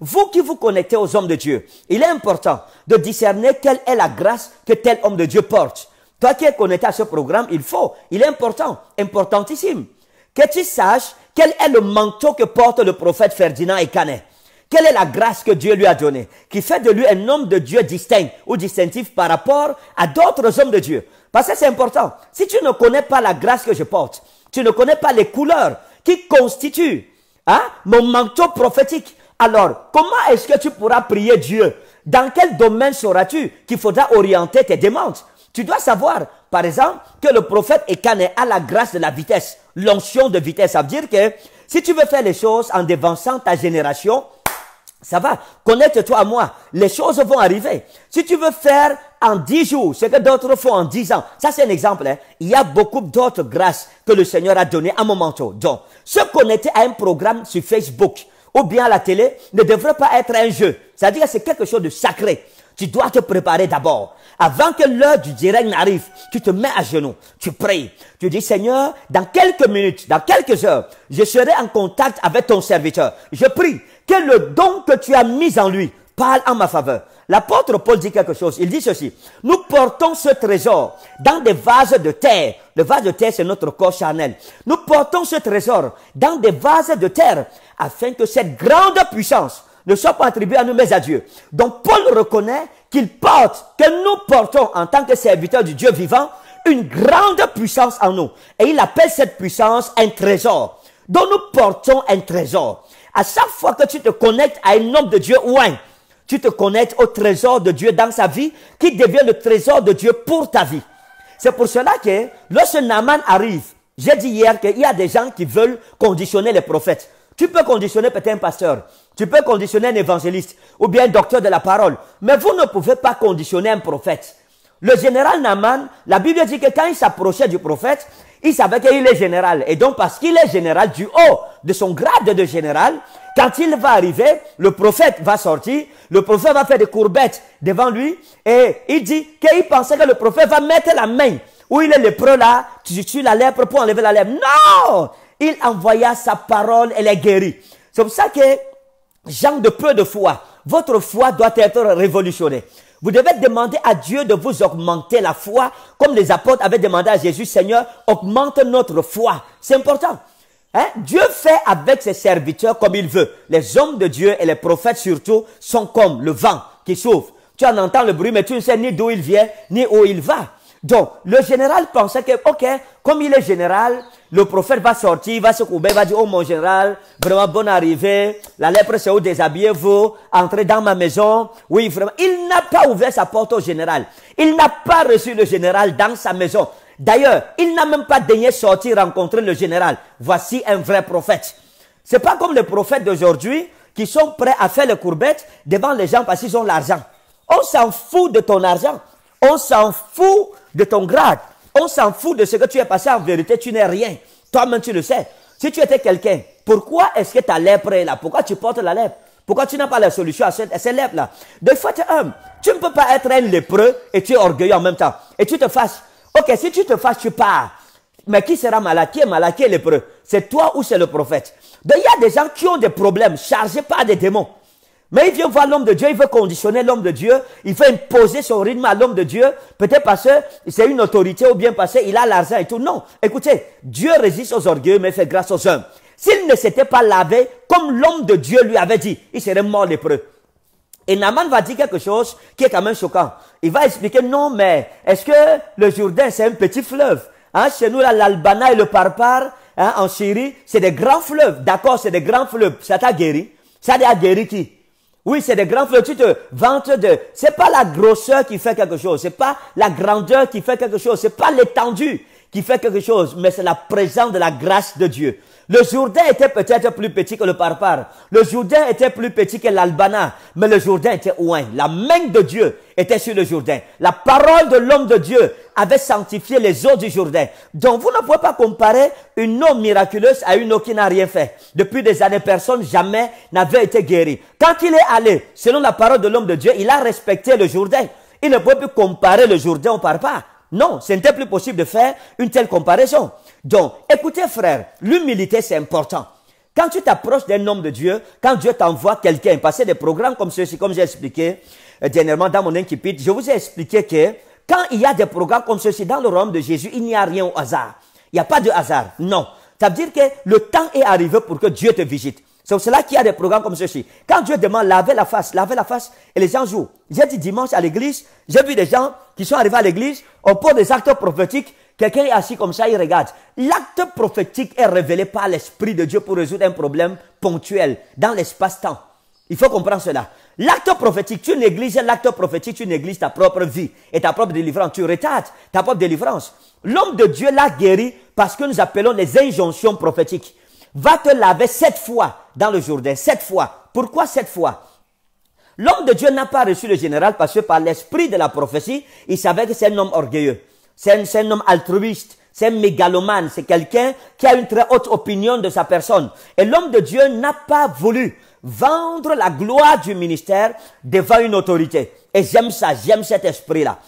Vous qui vous connectez aux hommes de Dieu, il est important de discerner quelle est la grâce que tel homme de Dieu porte. Toi qui es connecté à ce programme, il faut, il est important, importantissime que tu saches quel est le manteau que porte le prophète Ferdinand et Canet. Quelle est la grâce que Dieu lui a donnée, qui fait de lui un homme de Dieu distinct ou distinctif par rapport à d'autres hommes de Dieu Parce que c'est important. Si tu ne connais pas la grâce que je porte, tu ne connais pas les couleurs qui constituent hein, mon manteau prophétique, alors comment est-ce que tu pourras prier Dieu Dans quel domaine sauras-tu qu'il faudra orienter tes demandes Tu dois savoir, par exemple, que le prophète Ekané a la grâce de la vitesse l'onction de vitesse. Ça veut dire que si tu veux faire les choses en devançant ta génération, ça va. Connecte-toi à moi. Les choses vont arriver. Si tu veux faire en dix jours ce que d'autres font en dix ans, ça c'est un exemple. Hein. Il y a beaucoup d'autres grâces que le Seigneur a données à mon manteau. Donc, se connecter à un programme sur Facebook ou bien à la télé ne devrait pas être un jeu. C'est-à-dire que c'est quelque chose de sacré. Tu dois te préparer d'abord. Avant que l'heure du direct n'arrive, tu te mets à genoux, tu pries. Tu dis, Seigneur, dans quelques minutes, dans quelques heures, je serai en contact avec ton serviteur. Je prie que le don que tu as mis en lui parle en ma faveur. L'apôtre Paul dit quelque chose. Il dit ceci. Nous portons ce trésor dans des vases de terre. Le vase de terre, c'est notre corps charnel. Nous portons ce trésor dans des vases de terre afin que cette grande puissance ne soit pas attribué à nous, mais à Dieu. Donc Paul reconnaît qu'il porte, que nous portons en tant que serviteurs du Dieu vivant, une grande puissance en nous. Et il appelle cette puissance un trésor. Donc nous portons un trésor. À chaque fois que tu te connectes à un homme de Dieu ou un, tu te connectes au trésor de Dieu dans sa vie, qui devient le trésor de Dieu pour ta vie. C'est pour cela que lorsque Naaman arrive, j'ai dit hier qu'il y a des gens qui veulent conditionner les prophètes. Tu peux conditionner peut-être un pasteur, tu peux conditionner un évangéliste ou bien un docteur de la parole, mais vous ne pouvez pas conditionner un prophète. Le général Naman, la Bible dit que quand il s'approchait du prophète, il savait qu'il est général. Et donc parce qu'il est général du haut de son grade de général, quand il va arriver, le prophète va sortir, le prophète va faire des courbettes devant lui, et il dit qu'il pensait que le prophète va mettre la main où il est lépreux là, tu, tues la lèpre pour enlever la lèpre. Non! il envoya sa parole et les guérit. C'est pour ça que, gens de peu de foi, votre foi doit être révolutionnée. Vous devez demander à Dieu de vous augmenter la foi, comme les apôtres avaient demandé à Jésus, Seigneur, augmente notre foi. C'est important. Hein? Dieu fait avec ses serviteurs comme il veut. Les hommes de Dieu et les prophètes surtout sont comme le vent qui s'ouvre. Tu en entends le bruit, mais tu ne sais ni d'où il vient, ni où il va. Donc, le général pensait que, OK, comme il est général, le prophète va sortir, va se courber, va dire, oh mon général, vraiment bonne arrivée, la lèpre c'est où déshabillez-vous, entrez dans ma maison. Oui, vraiment. Il n'a pas ouvert sa porte au général. Il n'a pas reçu le général dans sa maison. D'ailleurs, il n'a même pas daigné sortir rencontrer le général. Voici un vrai prophète. C'est pas comme les prophètes d'aujourd'hui qui sont prêts à faire les courbettes devant les gens parce qu'ils ont l'argent. On s'en fout de ton argent. On s'en fout de ton grade. On s'en fout de ce que tu es passé en vérité, tu n'es rien. Toi-même, tu le sais. Si tu étais quelqu'un, pourquoi est-ce que ta lèpre est là Pourquoi tu portes la lèpre Pourquoi tu n'as pas la solution à, cette, cette là Des fois, tu es homme. Tu ne peux pas être un lépreux et tu es orgueilleux en même temps. Et tu te fasses. Ok, si tu te fasses, tu pars. Mais qui sera malade Qui est malade lépreux C'est toi ou c'est le prophète de ben, il y a des gens qui ont des problèmes chargés par des démons. Mais il vient voir l'homme de Dieu, il veut conditionner l'homme de Dieu, il veut imposer son rythme à l'homme de Dieu, peut-être parce que c'est une autorité ou bien parce qu'il a l'argent et tout. Non, écoutez, Dieu résiste aux orgueilleux mais fait grâce aux hommes. S'il ne s'était pas lavé comme l'homme de Dieu lui avait dit, il serait mort lépreux. Et Naman va dire quelque chose qui est quand même choquant. Il va expliquer, non mais, est-ce que le Jourdain c'est un petit fleuve hein? Chez nous, l'Albana et le Parpar, hein, en Syrie, c'est des grands fleuves. D'accord, c'est des grands fleuves. Ça t'a guéri Ça t'a guéri qui oui, c'est des grands feux. Tu te vantes de. C'est pas la grosseur qui fait quelque chose. C'est pas la grandeur qui fait quelque chose. C'est pas l'étendue qui fait quelque chose. Mais c'est la présence de la grâce de Dieu. Le Jourdain était peut-être plus petit que le Parpar. Le Jourdain était plus petit que l'Albana. Mais le Jourdain était loin. La main de Dieu était sur le Jourdain. La parole de l'homme de Dieu avait sanctifié les eaux du Jourdain. Donc vous ne pouvez pas comparer une eau miraculeuse à une eau qui n'a rien fait. Depuis des années, personne jamais n'avait été guéri. Quand il est allé, selon la parole de l'homme de Dieu, il a respecté le Jourdain. Il ne peut plus comparer le Jourdain au Parpar. Non, ce n'était plus possible de faire une telle comparaison. Donc, écoutez frère, l'humilité c'est important. Quand tu t'approches d'un homme de Dieu, quand Dieu t'envoie quelqu'un, passer des programmes comme ceci, comme j'ai expliqué euh, dernièrement dans mon inquiétude, je vous ai expliqué que quand il y a des programmes comme ceci dans le royaume de Jésus, il n'y a rien au hasard. Il n'y a pas de hasard, non. Ça veut dire que le temps est arrivé pour que Dieu te visite. C'est pour cela qu'il y a des programmes comme ceci. Quand Dieu demande laver la face, laver la face, et les gens jouent. J'ai dit dimanche à l'église, j'ai vu des gens qui sont arrivés à l'église, au point des actes prophétiques, quelqu'un est assis comme ça, il regarde. L'acte prophétique est révélé par l'Esprit de Dieu pour résoudre un problème ponctuel dans l'espace-temps. Il faut comprendre cela. L'acte prophétique, tu négliges l'acte prophétique, tu négliges ta propre vie et ta propre délivrance. Tu retardes ta propre délivrance. L'homme de Dieu l'a guéri parce que nous appelons les injonctions prophétiques va te laver sept fois dans le Jourdain, sept fois. Pourquoi sept fois L'homme de Dieu n'a pas reçu le général parce que par l'esprit de la prophétie, il savait que c'est un homme orgueilleux, c'est un, homme altruiste, c'est un mégalomane, c'est quelqu'un qui a une très haute opinion de sa personne. Et l'homme de Dieu n'a pas voulu vendre la gloire du ministère devant une autorité. Et j'aime ça, j'aime cet esprit-là.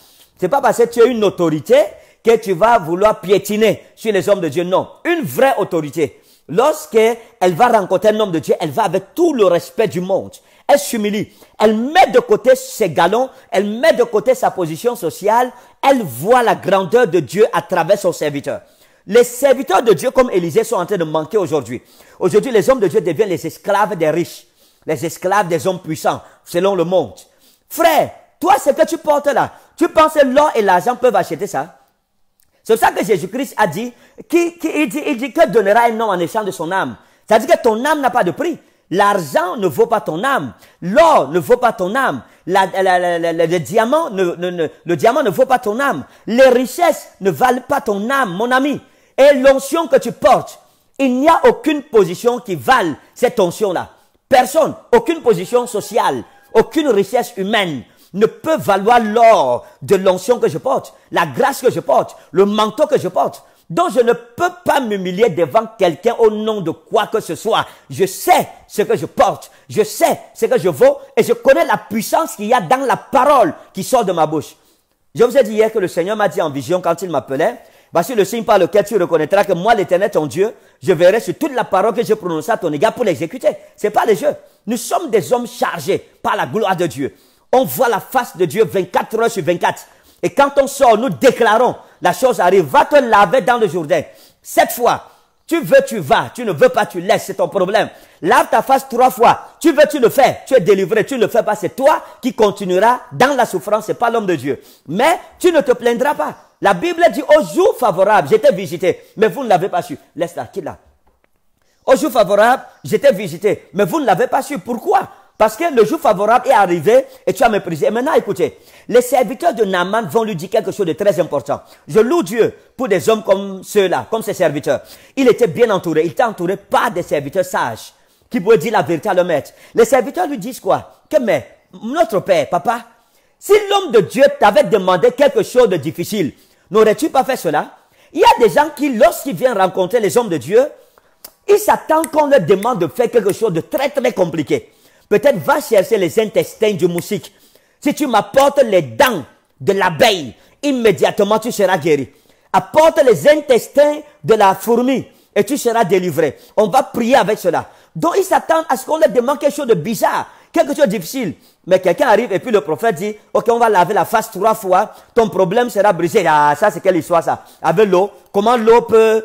C'est pas parce que tu es une autorité que tu vas vouloir piétiner sur les hommes de Dieu. Non, une vraie autorité. Lorsqu'elle va rencontrer un homme de Dieu, elle va avec tout le respect du monde. Elle s'humilie. Elle met de côté ses galons. Elle met de côté sa position sociale. Elle voit la grandeur de Dieu à travers son serviteur. Les serviteurs de Dieu comme Élisée sont en train de manquer aujourd'hui. Aujourd'hui, les hommes de Dieu deviennent les esclaves des riches, les esclaves des hommes puissants, selon le monde. Frère, toi, ce que tu portes là, tu penses que l'or et l'argent peuvent acheter ça? C'est ça que Jésus-Christ a dit, qui, il dit, il dit que donnera un nom en échange de son âme. C'est-à-dire que ton âme n'a pas de prix. L'argent ne vaut pas ton âme. L'or ne vaut pas ton âme. le, diamant ne, le diamant ne vaut pas ton âme. Les richesses ne valent pas ton âme, mon ami. Et l'onction que tu portes, il n'y a aucune position qui vale cette onction-là. Personne, aucune position sociale, aucune richesse humaine, ne peut valoir l'or de l'onction que je porte, la grâce que je porte, le manteau que je porte. Donc je ne peux pas m'humilier devant quelqu'un au nom de quoi que ce soit. Je sais ce que je porte, je sais ce que je vaux et je connais la puissance qu'il y a dans la parole qui sort de ma bouche. Je vous ai dit hier que le Seigneur m'a dit en vision quand il m'appelait, voici le signe par lequel tu reconnaîtras que moi, l'Éternel, ton Dieu, je verrai sur toute la parole que je prononce à ton égard pour l'exécuter. C'est pas le jeux. Nous sommes des hommes chargés par la gloire de Dieu on voit la face de Dieu 24 heures sur 24. Et quand on sort, nous déclarons, la chose arrive, va te laver dans le Jourdain. Cette fois, tu veux, tu vas. Tu ne veux pas, tu laisses. C'est ton problème. Lave ta face trois fois. Tu veux, tu le fais. Tu es délivré. Tu ne le fais pas. C'est toi qui continueras dans la souffrance. C'est pas l'homme de Dieu. Mais tu ne te plaindras pas. La Bible dit au jour favorable, j'étais visité, mais vous ne l'avez pas su. Laisse-la, quitte-la. Au jour favorable, j'étais visité, mais vous ne l'avez pas su. Pourquoi? Parce que le jour favorable est arrivé et tu as méprisé. Et maintenant, écoutez, les serviteurs de Naaman vont lui dire quelque chose de très important. Je loue Dieu pour des hommes comme ceux-là, comme ses serviteurs. Il était bien entouré. Il était entouré par des serviteurs sages qui pouvaient dire la vérité à le maître. Les serviteurs lui disent quoi Que mais, notre père, papa, si l'homme de Dieu t'avait demandé quelque chose de difficile, n'aurais-tu pas fait cela Il y a des gens qui, lorsqu'ils viennent rencontrer les hommes de Dieu, ils s'attendent qu'on leur demande de faire quelque chose de très très compliqué. Peut-être va chercher les intestins du moustique. Si tu m'apportes les dents de l'abeille, immédiatement tu seras guéri. Apporte les intestins de la fourmi et tu seras délivré. On va prier avec cela. Donc ils s'attendent à ce qu'on leur demande quelque chose de bizarre, quelque chose de difficile. Mais quelqu'un arrive et puis le prophète dit, ok, on va laver la face trois fois, ton problème sera brisé. Ah, ça c'est quelle histoire ça Avec l'eau, comment l'eau peut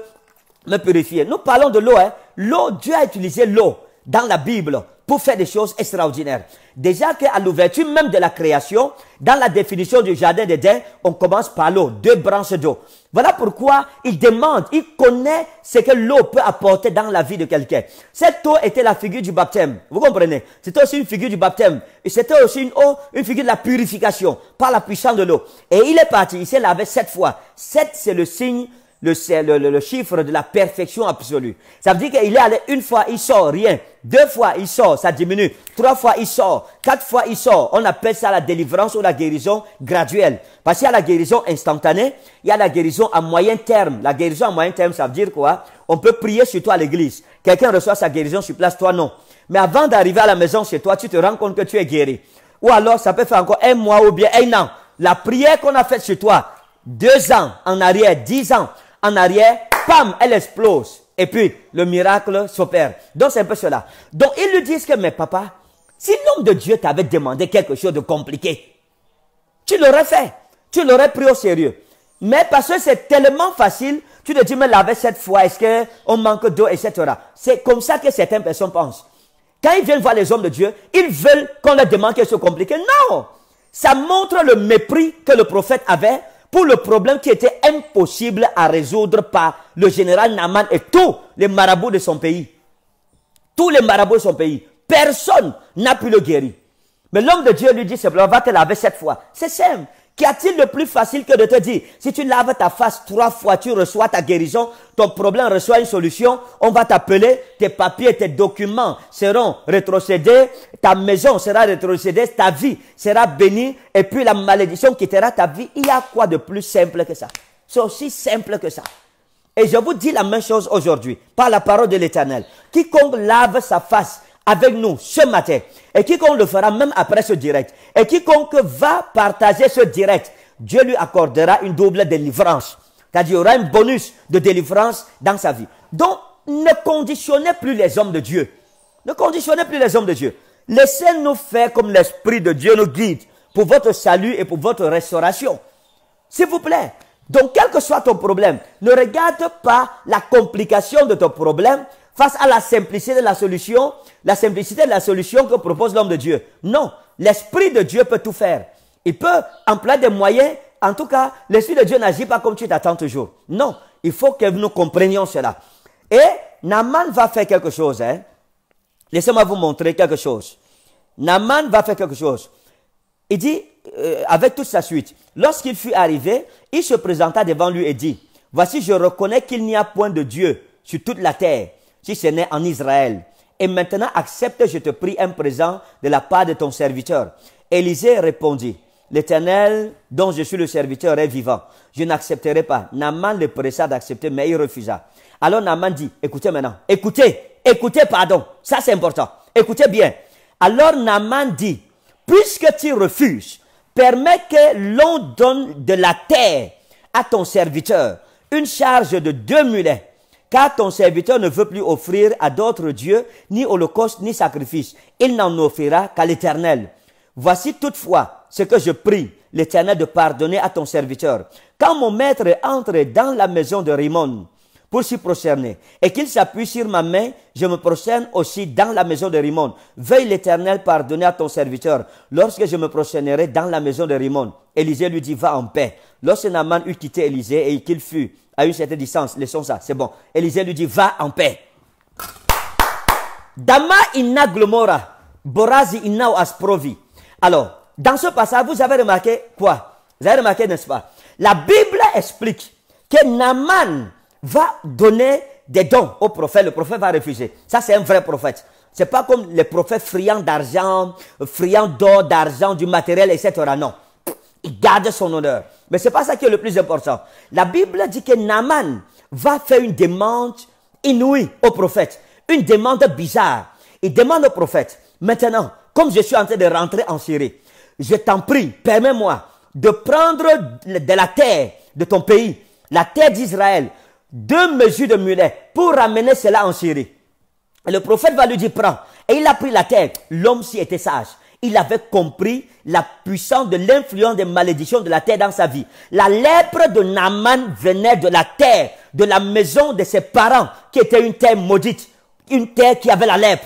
me purifier Nous parlons de l'eau. Hein? L'eau, Dieu a utilisé l'eau dans la Bible pour faire des choses extraordinaires. Déjà qu'à l'ouverture même de la création, dans la définition du jardin d'Éden, on commence par l'eau, deux branches d'eau. Voilà pourquoi il demande, il connaît ce que l'eau peut apporter dans la vie de quelqu'un. Cette eau était la figure du baptême. Vous comprenez C'était aussi une figure du baptême. Et c'était aussi une eau, une figure de la purification par la puissance de l'eau. Et il est parti, il s'est lavé sept fois. Sept, c'est le signe le, le, chiffre de la perfection absolue. Ça veut dire qu'il est allé une fois, il sort, rien. Deux fois, il sort, ça diminue. Trois fois, il sort. Quatre fois, il sort. On appelle ça la délivrance ou la guérison graduelle. Parce qu'il y a la guérison instantanée, il y a la guérison à moyen terme. La guérison à moyen terme, ça veut dire quoi On peut prier sur toi à l'église. Quelqu'un reçoit sa guérison sur place, toi non. Mais avant d'arriver à la maison chez toi, tu te rends compte que tu es guéri. Ou alors, ça peut faire encore un mois ou bien un an. La prière qu'on a faite sur toi, deux ans en arrière, dix ans, en arrière, pam, elle explose. Et puis, le miracle s'opère. Donc, c'est un peu cela. Donc, ils lui disent que, mais papa, si l'homme de Dieu t'avait demandé quelque chose de compliqué, tu l'aurais fait. Tu l'aurais pris au sérieux. Mais parce que c'est tellement facile, tu te dis, mais laver cette fois, est-ce qu'on manque d'eau, etc. C'est comme ça que certaines personnes pensent. Quand ils viennent voir les hommes de Dieu, ils veulent qu'on leur demande quelque chose de compliqué. Non! Ça montre le mépris que le prophète avait pour le problème qui était impossible à résoudre par le général Naman et tous les marabouts de son pays. Tous les marabouts de son pays. Personne n'a pu le guérir. Mais l'homme de Dieu lui dit simplement, va te laver cette fois. C'est simple. Qu'y a-t-il de plus facile que de te dire, si tu laves ta face trois fois, tu reçois ta guérison, ton problème reçoit une solution, on va t'appeler, tes papiers, tes documents seront rétrocédés, ta maison sera rétrocédée, ta vie sera bénie, et puis la malédiction quittera ta vie. Il y a quoi de plus simple que ça C'est aussi simple que ça. Et je vous dis la même chose aujourd'hui, par la parole de l'Éternel. Quiconque lave sa face avec nous ce matin, et quiconque le fera même après ce direct, et quiconque va partager ce direct, Dieu lui accordera une double délivrance. C'est-à-dire, qu'il y aura un bonus de délivrance dans sa vie. Donc, ne conditionnez plus les hommes de Dieu. Ne conditionnez plus les hommes de Dieu. Laissez-nous faire comme l'Esprit de Dieu nous guide pour votre salut et pour votre restauration. S'il vous plaît. Donc, quel que soit ton problème, ne regarde pas la complication de ton problème, face à la simplicité de la solution, la simplicité de la solution que propose l'homme de Dieu. Non, l'Esprit de Dieu peut tout faire. Il peut employer des moyens. En tout cas, l'Esprit de Dieu n'agit pas comme tu t'attends toujours. Non, il faut que nous comprenions cela. Et Naman va faire quelque chose. Hein. Laissez-moi vous montrer quelque chose. Naman va faire quelque chose. Il dit, euh, avec toute sa suite, lorsqu'il fut arrivé, il se présenta devant lui et dit, Voici, je reconnais qu'il n'y a point de Dieu sur toute la terre si ce n'est en Israël. Et maintenant accepte, je te prie, un présent de la part de ton serviteur. Élisée répondit, L'Éternel dont je suis le serviteur est vivant. Je n'accepterai pas. Naman le pressa d'accepter, mais il refusa. Alors Naman dit, écoutez maintenant, écoutez, écoutez, pardon, ça c'est important, écoutez bien. Alors Naman dit, puisque tu refuses, permets que l'on donne de la terre à ton serviteur, une charge de deux mulets car ton serviteur ne veut plus offrir à d'autres dieux ni holocauste ni sacrifice. Il n'en offrira qu'à l'Éternel. Voici toutefois ce que je prie l'Éternel de pardonner à ton serviteur. Quand mon maître entre dans la maison de Rimon pour s'y prosterner et qu'il s'appuie sur ma main, je me prosterne aussi dans la maison de Rimon. Veuille l'Éternel pardonner à ton serviteur lorsque je me prosternerai dans la maison de Rimon. Élisée lui dit, va en paix. Lorsque Naaman eut quitté Élisée et qu'il fut à une certaine distance, laissons ça, c'est bon. Élisée lui dit, va en paix. Dama borazi Alors, dans ce passage, vous avez remarqué quoi Vous avez remarqué, n'est-ce pas La Bible explique que Naaman va donner des dons au prophète. Le prophète va refuser. Ça, c'est un vrai prophète. C'est pas comme les prophètes friands d'argent, friands d'or, d'argent, du matériel, etc. Non. Il garde son honneur. Mais c'est pas ça qui est le plus important. La Bible dit que Naaman va faire une demande inouïe au prophète. Une demande bizarre. Il demande au prophète, maintenant, comme je suis en train de rentrer en Syrie, je t'en prie, permets-moi de prendre de la terre de ton pays, la terre d'Israël, deux mesures de mulet pour ramener cela en Syrie. Et le prophète va lui dire, prends. Et il a pris la terre. L'homme s'y était sage il avait compris la puissance de l'influence des malédictions de la terre dans sa vie. La lèpre de Naaman venait de la terre, de la maison de ses parents, qui était une terre maudite, une terre qui avait la lèpre.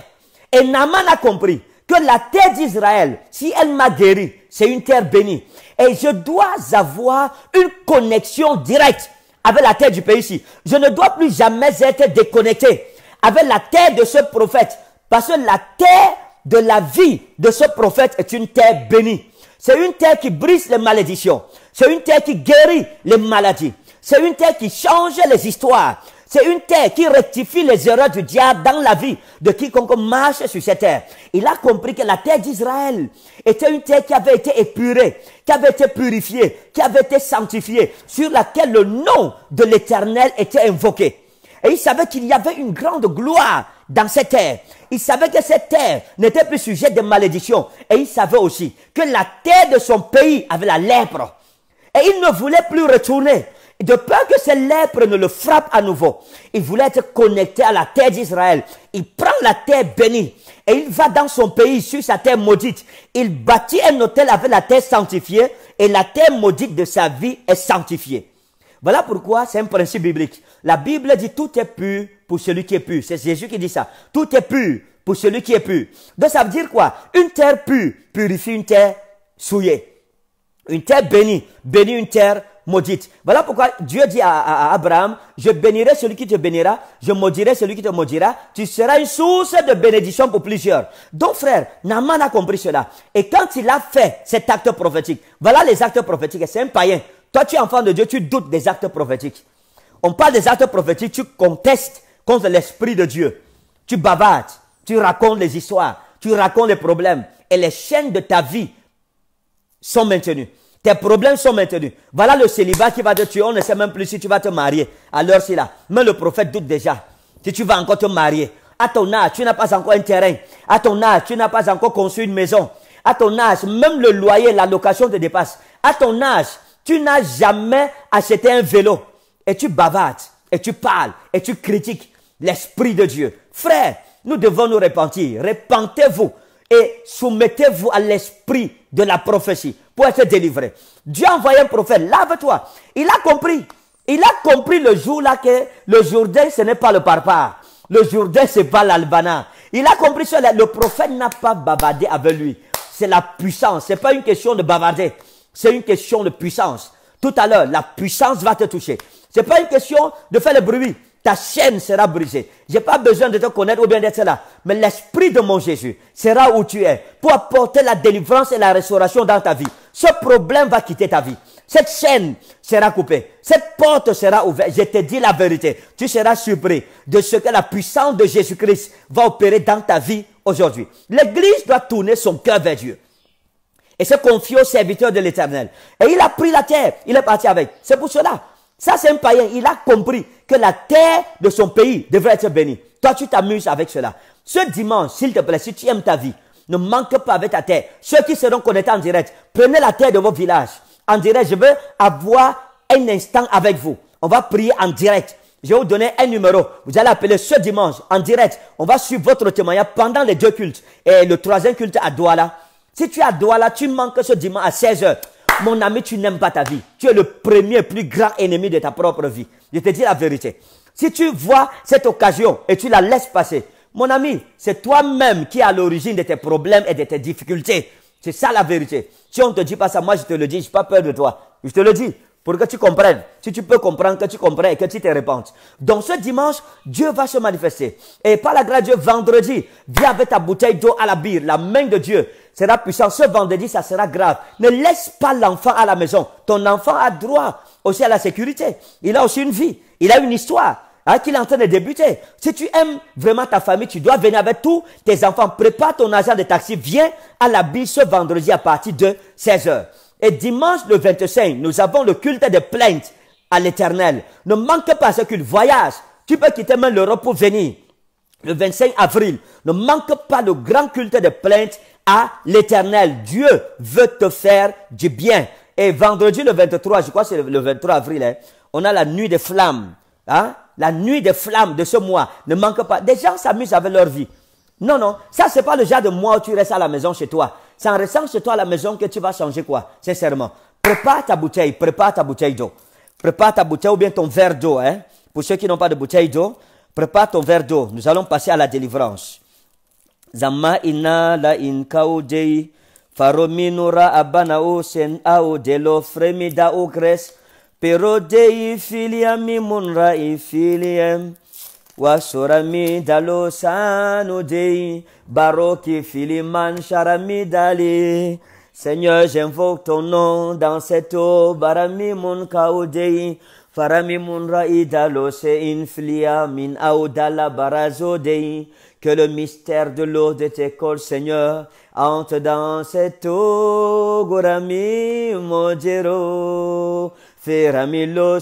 Et Naaman a compris que la terre d'Israël, si elle m'a guéri, c'est une terre bénie. Et je dois avoir une connexion directe avec la terre du pays ici. Je ne dois plus jamais être déconnecté avec la terre de ce prophète. Parce que la terre de la vie de ce prophète est une terre bénie. C'est une terre qui brise les malédictions. C'est une terre qui guérit les maladies. C'est une terre qui change les histoires. C'est une terre qui rectifie les erreurs du diable dans la vie de quiconque marche sur cette terre. Il a compris que la terre d'Israël était une terre qui avait été épurée, qui avait été purifiée, qui avait été sanctifiée, sur laquelle le nom de l'Éternel était invoqué. Et il savait qu'il y avait une grande gloire dans cette terre il savait que cette terre n'était plus sujet de malédiction. Et il savait aussi que la terre de son pays avait la lèpre. Et il ne voulait plus retourner. De peur que cette lèpre ne le frappe à nouveau. Il voulait être connecté à la terre d'Israël. Il prend la terre bénie et il va dans son pays, sur sa terre maudite. Il bâtit un hôtel avec la terre sanctifiée et la terre maudite de sa vie est sanctifiée. Voilà pourquoi c'est un principe biblique. La Bible dit tout est pur pour celui qui est pur. C'est Jésus qui dit ça. Tout est pur pour celui qui est pur. Donc ça veut dire quoi Une terre pure purifie une terre souillée. Une terre bénie bénit une terre maudite. Voilà pourquoi Dieu dit à, Abraham, je bénirai celui qui te bénira, je maudirai celui qui te maudira, tu seras une source de bénédiction pour plusieurs. Donc frère, Naman a compris cela. Et quand il a fait cet acte prophétique, voilà les actes prophétiques, c'est un païen. Toi tu es enfant de Dieu, tu doutes des actes prophétiques. On parle des actes prophétiques, tu contestes Contre l'Esprit de Dieu, tu bavardes, tu racontes les histoires, tu racontes les problèmes et les chaînes de ta vie sont maintenues. Tes problèmes sont maintenus. Voilà le célibat qui va te tuer. On ne sait même plus si tu vas te marier Alors l'heure là. Mais le prophète doute déjà si tu vas encore te marier. À ton âge, tu n'as pas encore un terrain. À ton âge, tu n'as pas encore conçu une maison. À ton âge, même le loyer, la location te dépasse. À ton âge, tu n'as jamais acheté un vélo. Et tu bavardes, et tu parles, et tu critiques l'Esprit de Dieu. Frère, nous devons nous repentir. Repentez-vous et soumettez-vous à l'esprit de la prophétie pour être délivré. Dieu a envoyé un prophète, lave-toi. Il a compris. Il a compris le jour-là que le Jourdain, ce n'est pas le parpa. Le Jourdain, ce n'est pas l'Albana. Il a compris cela. Le prophète n'a pas bavardé avec lui. C'est la puissance. Ce n'est pas une question de bavarder. C'est une question de puissance. Tout à l'heure, la puissance va te toucher. Ce n'est pas une question de faire le bruit ta chaîne sera brisée. J'ai pas besoin de te connaître ou bien d'être là. Mais l'esprit de mon Jésus sera où tu es pour apporter la délivrance et la restauration dans ta vie. Ce problème va quitter ta vie. Cette chaîne sera coupée. Cette porte sera ouverte. Je te dis la vérité. Tu seras surpris de ce que la puissance de Jésus-Christ va opérer dans ta vie aujourd'hui. L'église doit tourner son cœur vers Dieu et se confier au serviteur de l'éternel. Et il a pris la terre. Il est parti avec. C'est pour cela ça, c'est un païen. Il a compris que la terre de son pays devrait être bénie. Toi, tu t'amuses avec cela. Ce dimanche, s'il te plaît, si tu aimes ta vie, ne manque pas avec ta terre. Ceux qui seront connectés en direct, prenez la terre de vos villages. En direct, je veux avoir un instant avec vous. On va prier en direct. Je vais vous donner un numéro. Vous allez appeler ce dimanche en direct. On va suivre votre témoignage pendant les deux cultes. Et le troisième culte à Douala. Si tu es à Douala, tu manques ce dimanche à 16h. Mon ami, tu n'aimes pas ta vie. Tu es le premier plus grand ennemi de ta propre vie. Je te dis la vérité. Si tu vois cette occasion et tu la laisses passer, mon ami, c'est toi-même qui est à l'origine de tes problèmes et de tes difficultés. C'est ça la vérité. Si on ne te dit pas ça, moi je te le dis, je n'ai pas peur de toi. Je te le dis pour que tu comprennes. Si tu peux comprendre, que tu comprennes et que tu te répandes. Donc ce dimanche, Dieu va se manifester. Et par la grâce de Dieu, vendredi, viens avec ta bouteille d'eau à la bière. La main de Dieu sera puissante. Ce vendredi, ça sera grave. Ne laisse pas l'enfant à la maison. Ton enfant a droit aussi à la sécurité. Il a aussi une vie. Il a une histoire. Hein, qu'il est en train de débuter. Si tu aimes vraiment ta famille, tu dois venir avec tous tes enfants. Prépare ton agent de taxi. Viens à la bière ce vendredi à partir de 16 heures. Et dimanche le 25, nous avons le culte des plaintes à l'éternel. Ne manque pas ce culte. Voyage. Tu peux quitter même l'Europe pour venir. Le 25 avril, ne manque pas le grand culte des plaintes à l'éternel. Dieu veut te faire du bien. Et vendredi le 23, je crois que c'est le 23 avril, hein, on a la nuit des flammes. Hein. La nuit des flammes de ce mois ne manque pas. Des gens s'amusent avec leur vie. Non, non, ça n'est pas le genre de mois où tu restes à la maison chez toi. C'est en chez toi à la maison que tu vas changer quoi sincèrement. Prépare ta bouteille, prépare ta bouteille d'eau. Prépare ta bouteille ou bien ton verre d'eau. Hein? Pour ceux qui n'ont pas de bouteille d'eau, prépare ton verre d'eau. Nous allons passer à la délivrance. Zama ina la minura Farominura abanao sen ao delo fremida ogres. Perodei mi munra wasorami dalo Baro baroki filiman charami dali Seigneur, j'invoque ton nom dans cette eau, barami mon kaudei. farami mon raidalo se inflia min la barazodei, que le mystère de l'eau de tes cols, Seigneur, entre dans cette eau, gorami modero, ferami lo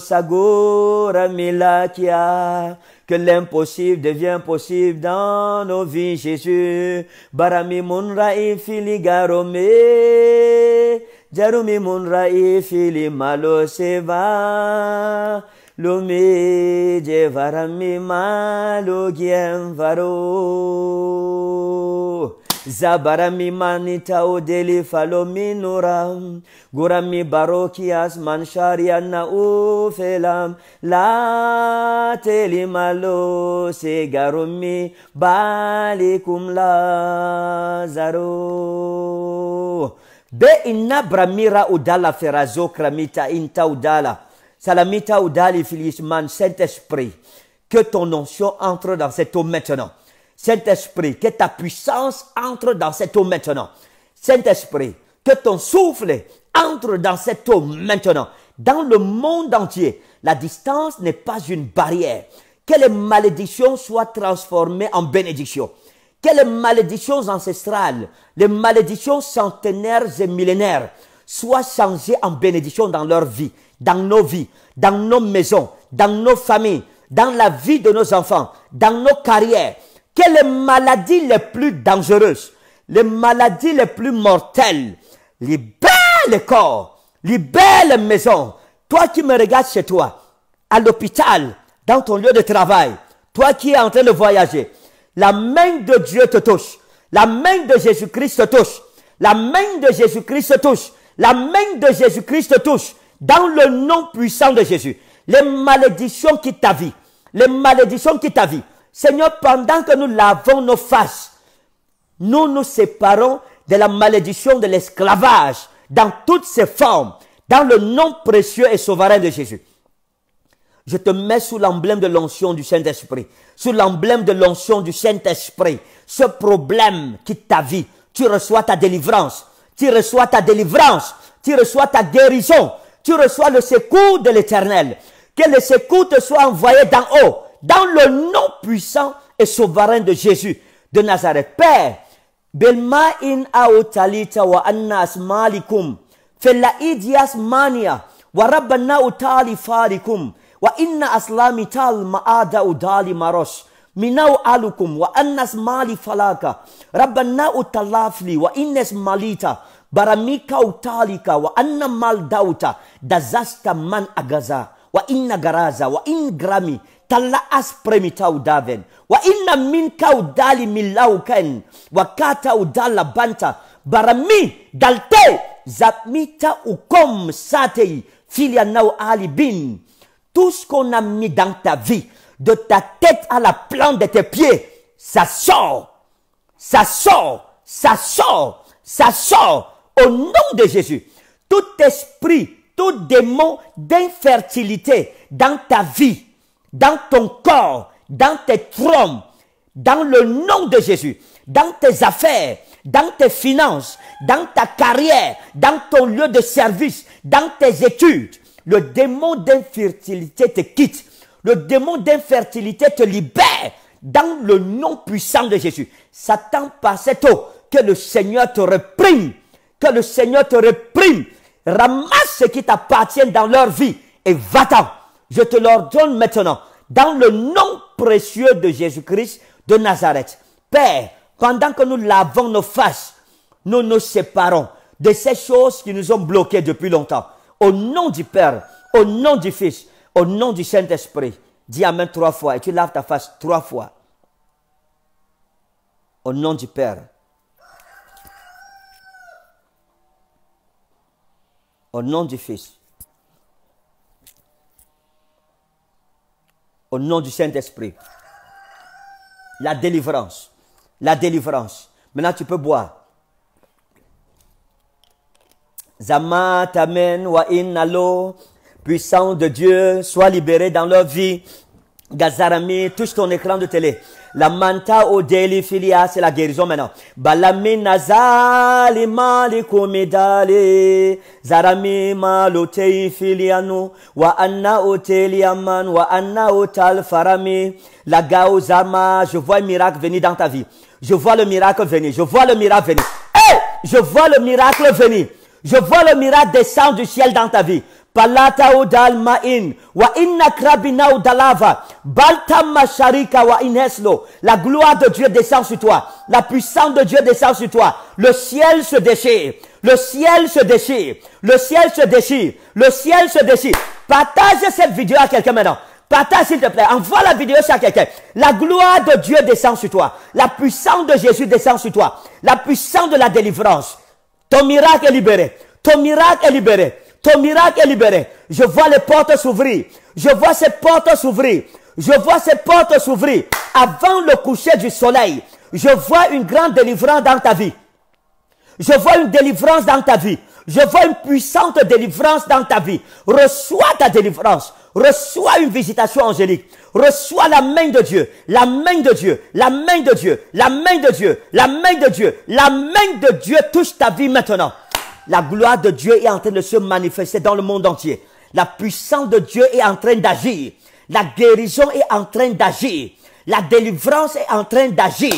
lakia, que l'impossible devient possible dans nos vies, Jésus. Barami munrai ifili garome, jarumi munrai ifili malo seva. Lumi je varami malo varo zabarami Gurami Baro Gurami barokias anna ufelam, la telimalo segaromi balikum lazaro be ra udala ferazo kramita inta udala salamita udali filishman, saint-esprit que ton onction entre dans cet eau maintenant Saint-Esprit, que ta puissance entre dans cette eau maintenant. Saint-Esprit, que ton souffle entre dans cette eau maintenant. Dans le monde entier, la distance n'est pas une barrière. Que les malédictions soient transformées en bénédictions. Que les malédictions ancestrales, les malédictions centenaires et millénaires soient changées en bénédictions dans leur vie, dans nos vies, dans nos maisons, dans nos familles, dans la vie de nos enfants, dans nos carrières, quelles maladies les plus dangereuses, les maladies les plus mortelles Libère les corps, les belles maisons. Toi qui me regardes chez toi, à l'hôpital, dans ton lieu de travail, toi qui es en train de voyager, la main de Dieu te touche. La main de Jésus-Christ te touche. La main de Jésus-Christ te touche. La main de Jésus-Christ te touche. Dans le nom puissant de Jésus. Les malédictions qui vie. Les malédictions qui vie. Seigneur, pendant que nous lavons nos faces, nous nous séparons de la malédiction de l'esclavage dans toutes ses formes, dans le nom précieux et souverain de Jésus. Je te mets sous l'emblème de l'onction du Saint-Esprit, sous l'emblème de l'onction du Saint-Esprit. Ce problème qui t'a vie, tu reçois ta délivrance, tu reçois ta délivrance, tu reçois ta guérison, tu reçois le secours de l'Éternel. Que le secours te soit envoyé d'en haut, dans le nom puissant et souverain de Jésus de Nazareth. Père, Belma in aotalita wa annas malikum. Fella idias mania. Wa rabbana utali farikum. Wa inna aslami tal ma'ada udali maros. Minau alukum wa annas mali falaka. Rabbana utalafli wa innes malita. Baramika utalika wa anna mal dauta. Dazasta man agaza. Wa inna garaza wa in grami. talla aspremi ou daven wa inna minka udali dali ken wa kataw banta bara mi dalte zapmita ukom satei filia naw alibin tout ce qu'on a mis dans ta vie de ta tête à la plante de tes pieds ça sort ça sort ça sort ça sort au nom de Jésus tout esprit tout démon d'infertilité dans ta vie dans ton corps, dans tes trompes, dans le nom de Jésus, dans tes affaires, dans tes finances, dans ta carrière, dans ton lieu de service, dans tes études. Le démon d'infertilité te quitte. Le démon d'infertilité te libère dans le nom puissant de Jésus. Satan passe tôt. que le Seigneur te reprime, que le Seigneur te reprime. Ramasse ce qui t'appartient dans leur vie et va-t'en je te l'ordonne maintenant, dans le nom précieux de Jésus-Christ de Nazareth. Père, pendant que nous lavons nos faces, nous nous séparons de ces choses qui nous ont bloqués depuis longtemps. Au nom du Père, au nom du Fils, au nom du Saint-Esprit, dis Amen trois fois et tu laves ta face trois fois. Au nom du Père. Au nom du Fils. Au nom du Saint-Esprit. La délivrance. La délivrance. Maintenant, tu peux boire. Zama t'amen wa Nalo. Puissant de Dieu, sois libéré dans leur vie. Gazarami, touche ton écran de télé. La manta au deli filia, c'est la guérison maintenant. Balami nazali mali komedale. Zarami malotei filiano. Wa anna oteliaman. Wa anna otal farami. La gaozama, Je vois le miracle venir dans ta vie. Je vois le miracle venir. Je vois le miracle venir. Hey! Je vois le miracle venir. Je vois le miracle descendre du ciel dans ta vie wa wa La gloire de Dieu descend sur toi. La puissance de Dieu descend sur toi. Le ciel se déchire. Le ciel se déchire. Le ciel se déchire. Le ciel se déchire. Partage cette vidéo à quelqu'un maintenant. Partage s'il te plaît. Envoie la vidéo à quelqu'un. La gloire de Dieu descend sur toi. La puissance de Jésus descend sur toi. La puissance de la délivrance. Ton miracle est libéré. Ton miracle est libéré. Ton miracle est libéré. Je vois les portes s'ouvrir. Je vois ces portes s'ouvrir. Je vois ces portes s'ouvrir. Avant le coucher du soleil, je vois une grande délivrance dans ta vie. Je vois une délivrance dans ta vie. Je vois une puissante délivrance dans ta vie. Reçois ta délivrance. Reçois une visitation angélique. Reçois la main de Dieu. La main de Dieu. La main de Dieu. La main de Dieu. La main de Dieu. La main de Dieu touche ta vie maintenant la gloire de Dieu est en train de se manifester dans le monde entier. La puissance de Dieu est en train d'agir. La guérison est en train d'agir. La délivrance est en train d'agir.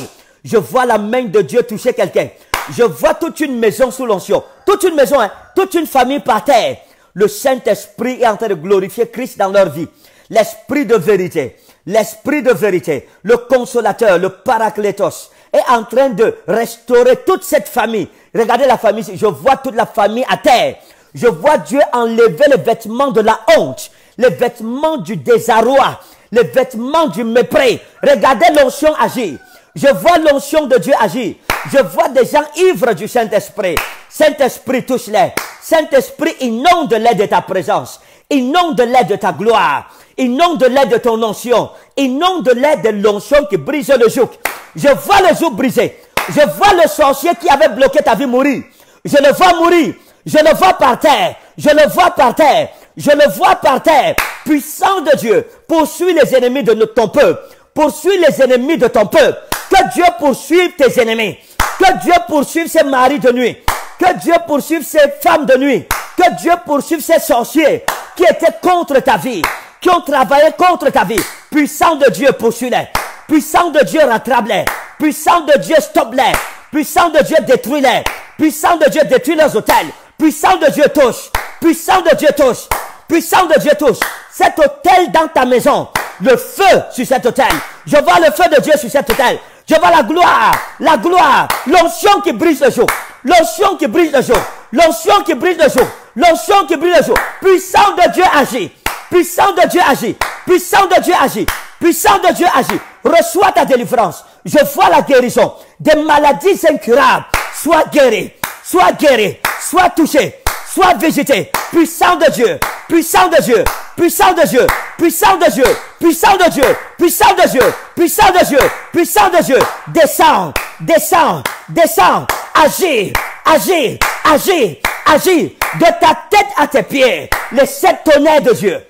Je vois la main de Dieu toucher quelqu'un. Je vois toute une maison sous l'onction. Toute une maison, hein. toute une famille par terre. Le Saint-Esprit est en train de glorifier Christ dans leur vie. L'Esprit de vérité, l'Esprit de vérité, le consolateur, le paraclétos est en train de restaurer toute cette famille Regardez la famille. Je vois toute la famille à terre. Je vois Dieu enlever les vêtements de la honte, le vêtement du désarroi, le vêtements du mépris. Regardez l'onction agir. Je vois l'onction de Dieu agir. Je vois des gens ivres du Saint-Esprit. Saint-Esprit, touche-les. Saint-Esprit, inonde-les de ta présence. Inonde-les de ta gloire. Inonde-les de ton onction. Inonde-les de l'onction qui brise le joug. Je vois le joug brisé. Je vois le sorcier qui avait bloqué ta vie mourir. Je le vois mourir. Je le vois par terre. Je le vois par terre. Je le vois par terre. Puissant de Dieu, poursuis les ennemis de ton peuple. Poursuis les ennemis de ton peuple. Que Dieu poursuive tes ennemis. Que Dieu poursuive ses maris de nuit. Que Dieu poursuive ses femmes de nuit. Que Dieu poursuive ces sorciers qui étaient contre ta vie, qui ont travaillé contre ta vie. Puissant de Dieu, poursuis-les. Puissant de Dieu, rattrape-les. Puissant de Dieu, stop les puissant de Dieu, détruis-les. puissant de Dieu, détruit leurs hôtels. puissant de Dieu, touche. puissant de Dieu, touche. puissant de Dieu, touche. Cet hôtel dans ta maison. Le feu sur cet hôtel. Je vois le feu de Dieu sur cet hôtel. Je vois la gloire, la gloire, l'onction qui brise le jour, l'onction qui brise le jour, l'onction qui brise le jour, l'onction qui brise le jour. Puissant de Dieu agit, puissant de Dieu agit, puissant de Dieu agit, puissant de Dieu agit. Reçois ta délivrance, je vois la guérison. Des maladies incurables. Sois guéri. Sois guéri. soit touché. soit végété. Puissant de Dieu. Puissant de Dieu. Puissant de Dieu. Puissant de Dieu. Puissant de Dieu. Puissant de Dieu. Puissant de Dieu. Puissant de Dieu. Descends. Descends. Descends. Agis. Agis. Agis. Agis. De ta tête à tes pieds. Les sept tonnerres de Dieu.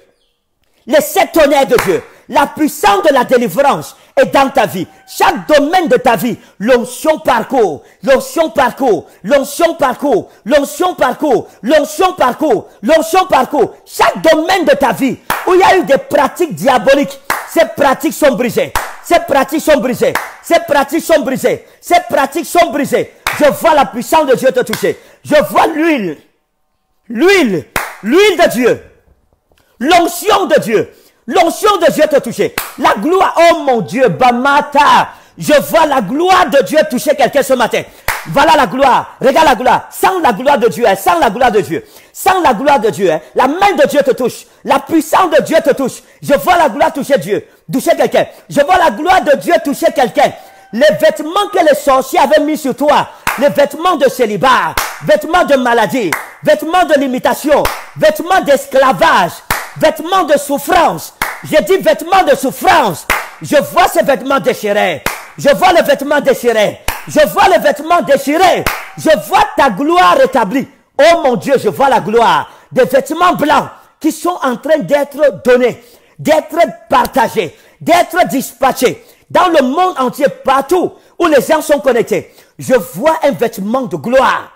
Les sept tonnerres de Dieu. La puissance de la délivrance et dans ta vie. Chaque domaine de ta vie, l'onction parcours, l'onction parcours, l'onction parcours, l'onction parcours, l'onction parcours, l'onction parcours. Chaque domaine de ta vie où il y a eu des pratiques diaboliques, ces pratiques sont brisées. Ces pratiques sont brisées. Ces pratiques sont brisées. Ces pratiques sont brisées. Je vois la puissance de Dieu te toucher. Je vois l'huile. L'huile. L'huile de Dieu. L'onction de Dieu. L'onction de Dieu te toucher. La gloire, oh mon Dieu, Bamata. Je vois la gloire de Dieu toucher quelqu'un ce matin. Voilà la gloire. Regarde la gloire. Sans la gloire de Dieu, hein. sans la gloire de Dieu, sans la gloire de Dieu, hein. la main de Dieu te touche. La puissance de Dieu te touche. Je vois la gloire toucher Dieu, toucher quelqu'un. Je vois la gloire de Dieu toucher quelqu'un. Les vêtements que les sorciers avaient mis sur toi, les vêtements de célibat, vêtements de maladie, vêtements de limitation, vêtements d'esclavage, vêtements de souffrance, j'ai dit vêtements de souffrance. Je vois ces vêtements déchirés. Je vois les vêtements déchirés. Je vois les vêtements déchirés. Je vois ta gloire rétablie. Oh mon Dieu, je vois la gloire. Des vêtements blancs qui sont en train d'être donnés, d'être partagés, d'être dispatchés dans le monde entier, partout où les gens sont connectés. Je vois un vêtement de gloire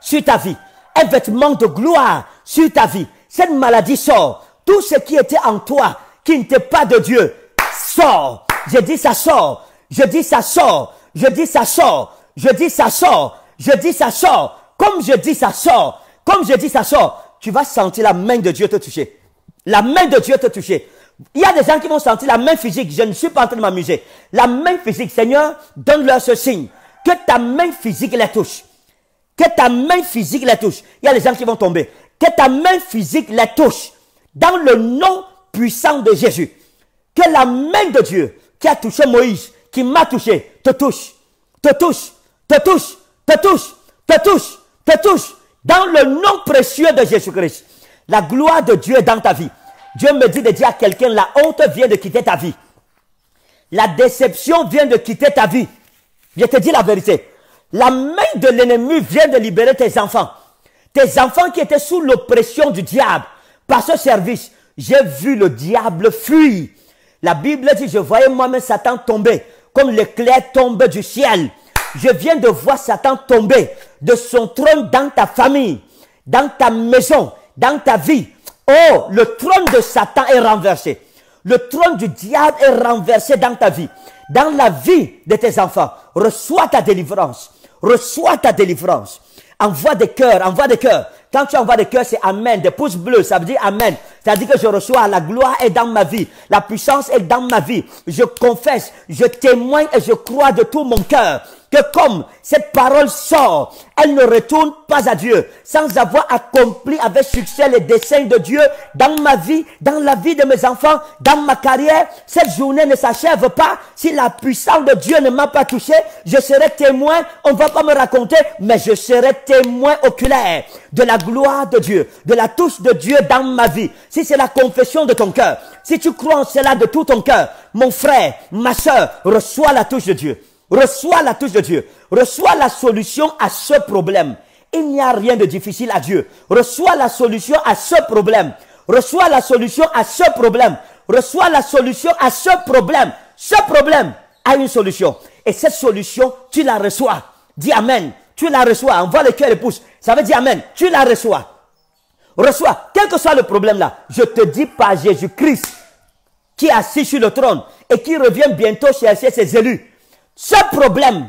sur ta vie. Un vêtement de gloire sur ta vie. Cette maladie sort. Tout ce qui était en toi, qui n'était pas de Dieu, sort. Je dis ça sort. Je dis ça sort. Je dis ça sort. Je dis ça sort. Je dis ça sort. Comme je dis ça sort. Comme je dis ça sort. Tu vas sentir la main de Dieu te toucher. La main de Dieu te toucher. Il y a des gens qui vont sentir la main physique. Je ne suis pas en train de m'amuser. La main physique, Seigneur, donne-leur ce signe. Que ta main physique les touche. Que ta main physique les touche. Il y a des gens qui vont tomber. Que ta main physique les touche dans le nom puissant de Jésus. Que la main de Dieu qui a touché Moïse, qui m'a touché, te touche, te touche, te touche, te touche, te touche, te touche, dans le nom précieux de Jésus-Christ. La gloire de Dieu est dans ta vie. Dieu me dit de dire à quelqu'un, la honte vient de quitter ta vie. La déception vient de quitter ta vie. Je te dis la vérité. La main de l'ennemi vient de libérer tes enfants. Tes enfants qui étaient sous l'oppression du diable, par ce service, j'ai vu le diable fuir. La Bible dit, je voyais moi-même Satan tomber, comme l'éclair tombe du ciel. Je viens de voir Satan tomber de son trône dans ta famille, dans ta maison, dans ta vie. Oh, le trône de Satan est renversé. Le trône du diable est renversé dans ta vie, dans la vie de tes enfants. Reçois ta délivrance. Reçois ta délivrance. Envoie des cœurs, envoie des cœurs. Quand tu envoies des cœurs, c'est Amen, des pouces bleus, ça veut dire Amen. Ça veut dire que je reçois, la gloire est dans ma vie, la puissance est dans ma vie. Je confesse, je témoigne et je crois de tout mon cœur que comme cette parole sort, elle ne retourne pas à Dieu sans avoir accompli avec succès les desseins de Dieu dans ma vie, dans la vie de mes enfants, dans ma carrière. Cette journée ne s'achève pas si la puissance de Dieu ne m'a pas touché. Je serai témoin, on ne va pas me raconter, mais je serai témoin oculaire de la gloire de Dieu, de la touche de Dieu dans ma vie. Si c'est la confession de ton cœur, si tu crois en cela de tout ton cœur, mon frère, ma soeur, reçois la touche de Dieu. Reçois la touche de Dieu. Reçois la solution à ce problème. Il n'y a rien de difficile à Dieu. Reçois la solution à ce problème. Reçois la solution à ce problème. Reçois la solution à ce problème. Ce problème a une solution. Et cette solution, tu la reçois. Dis Amen. Tu la reçois. Envoie le cœur et pouces. Ça veut dire Amen. Tu la reçois. Reçois. Quel que soit le problème là, je te dis par Jésus-Christ qui est assis sur le trône et qui revient bientôt chercher ses élus. Ce problème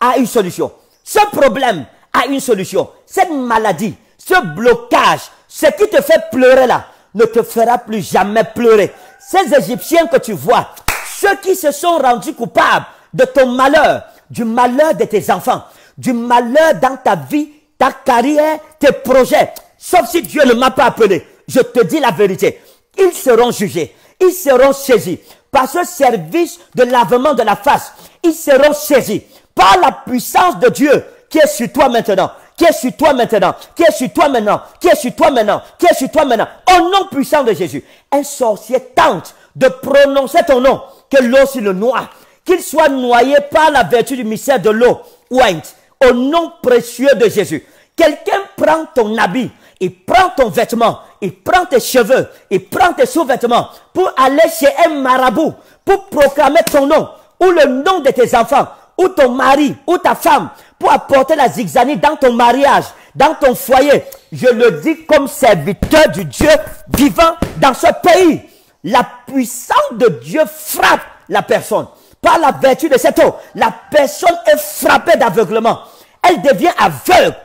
a une solution. Ce problème a une solution. Cette maladie, ce blocage, ce qui te fait pleurer là, ne te fera plus jamais pleurer. Ces Égyptiens que tu vois, ceux qui se sont rendus coupables de ton malheur, du malheur de tes enfants, du malheur dans ta vie, ta carrière, tes projets, sauf si Dieu ne m'a pas appelé, je te dis la vérité, ils seront jugés, ils seront saisis par ce service de lavement de la face, ils seront saisis par la puissance de Dieu qui est sur toi maintenant, qui est sur toi maintenant, qui est sur toi maintenant, qui est sur toi maintenant, qui est sur toi maintenant, au nom puissant de Jésus. Un sorcier tente de prononcer ton nom, que l'eau s'il le noie, qu'il soit noyé par la vertu du mystère de l'eau, Ouint, au nom précieux de Jésus. Quelqu'un prend ton habit, et prends ton vêtement, et prends tes cheveux, et prends tes sous-vêtements pour aller chez un marabout, pour proclamer ton nom, ou le nom de tes enfants, ou ton mari, ou ta femme, pour apporter la zigzanie dans ton mariage, dans ton foyer. Je le dis comme serviteur du Dieu vivant dans ce pays. La puissance de Dieu frappe la personne. Par la vertu de cette eau, la personne est frappée d'aveuglement. Elle devient aveugle.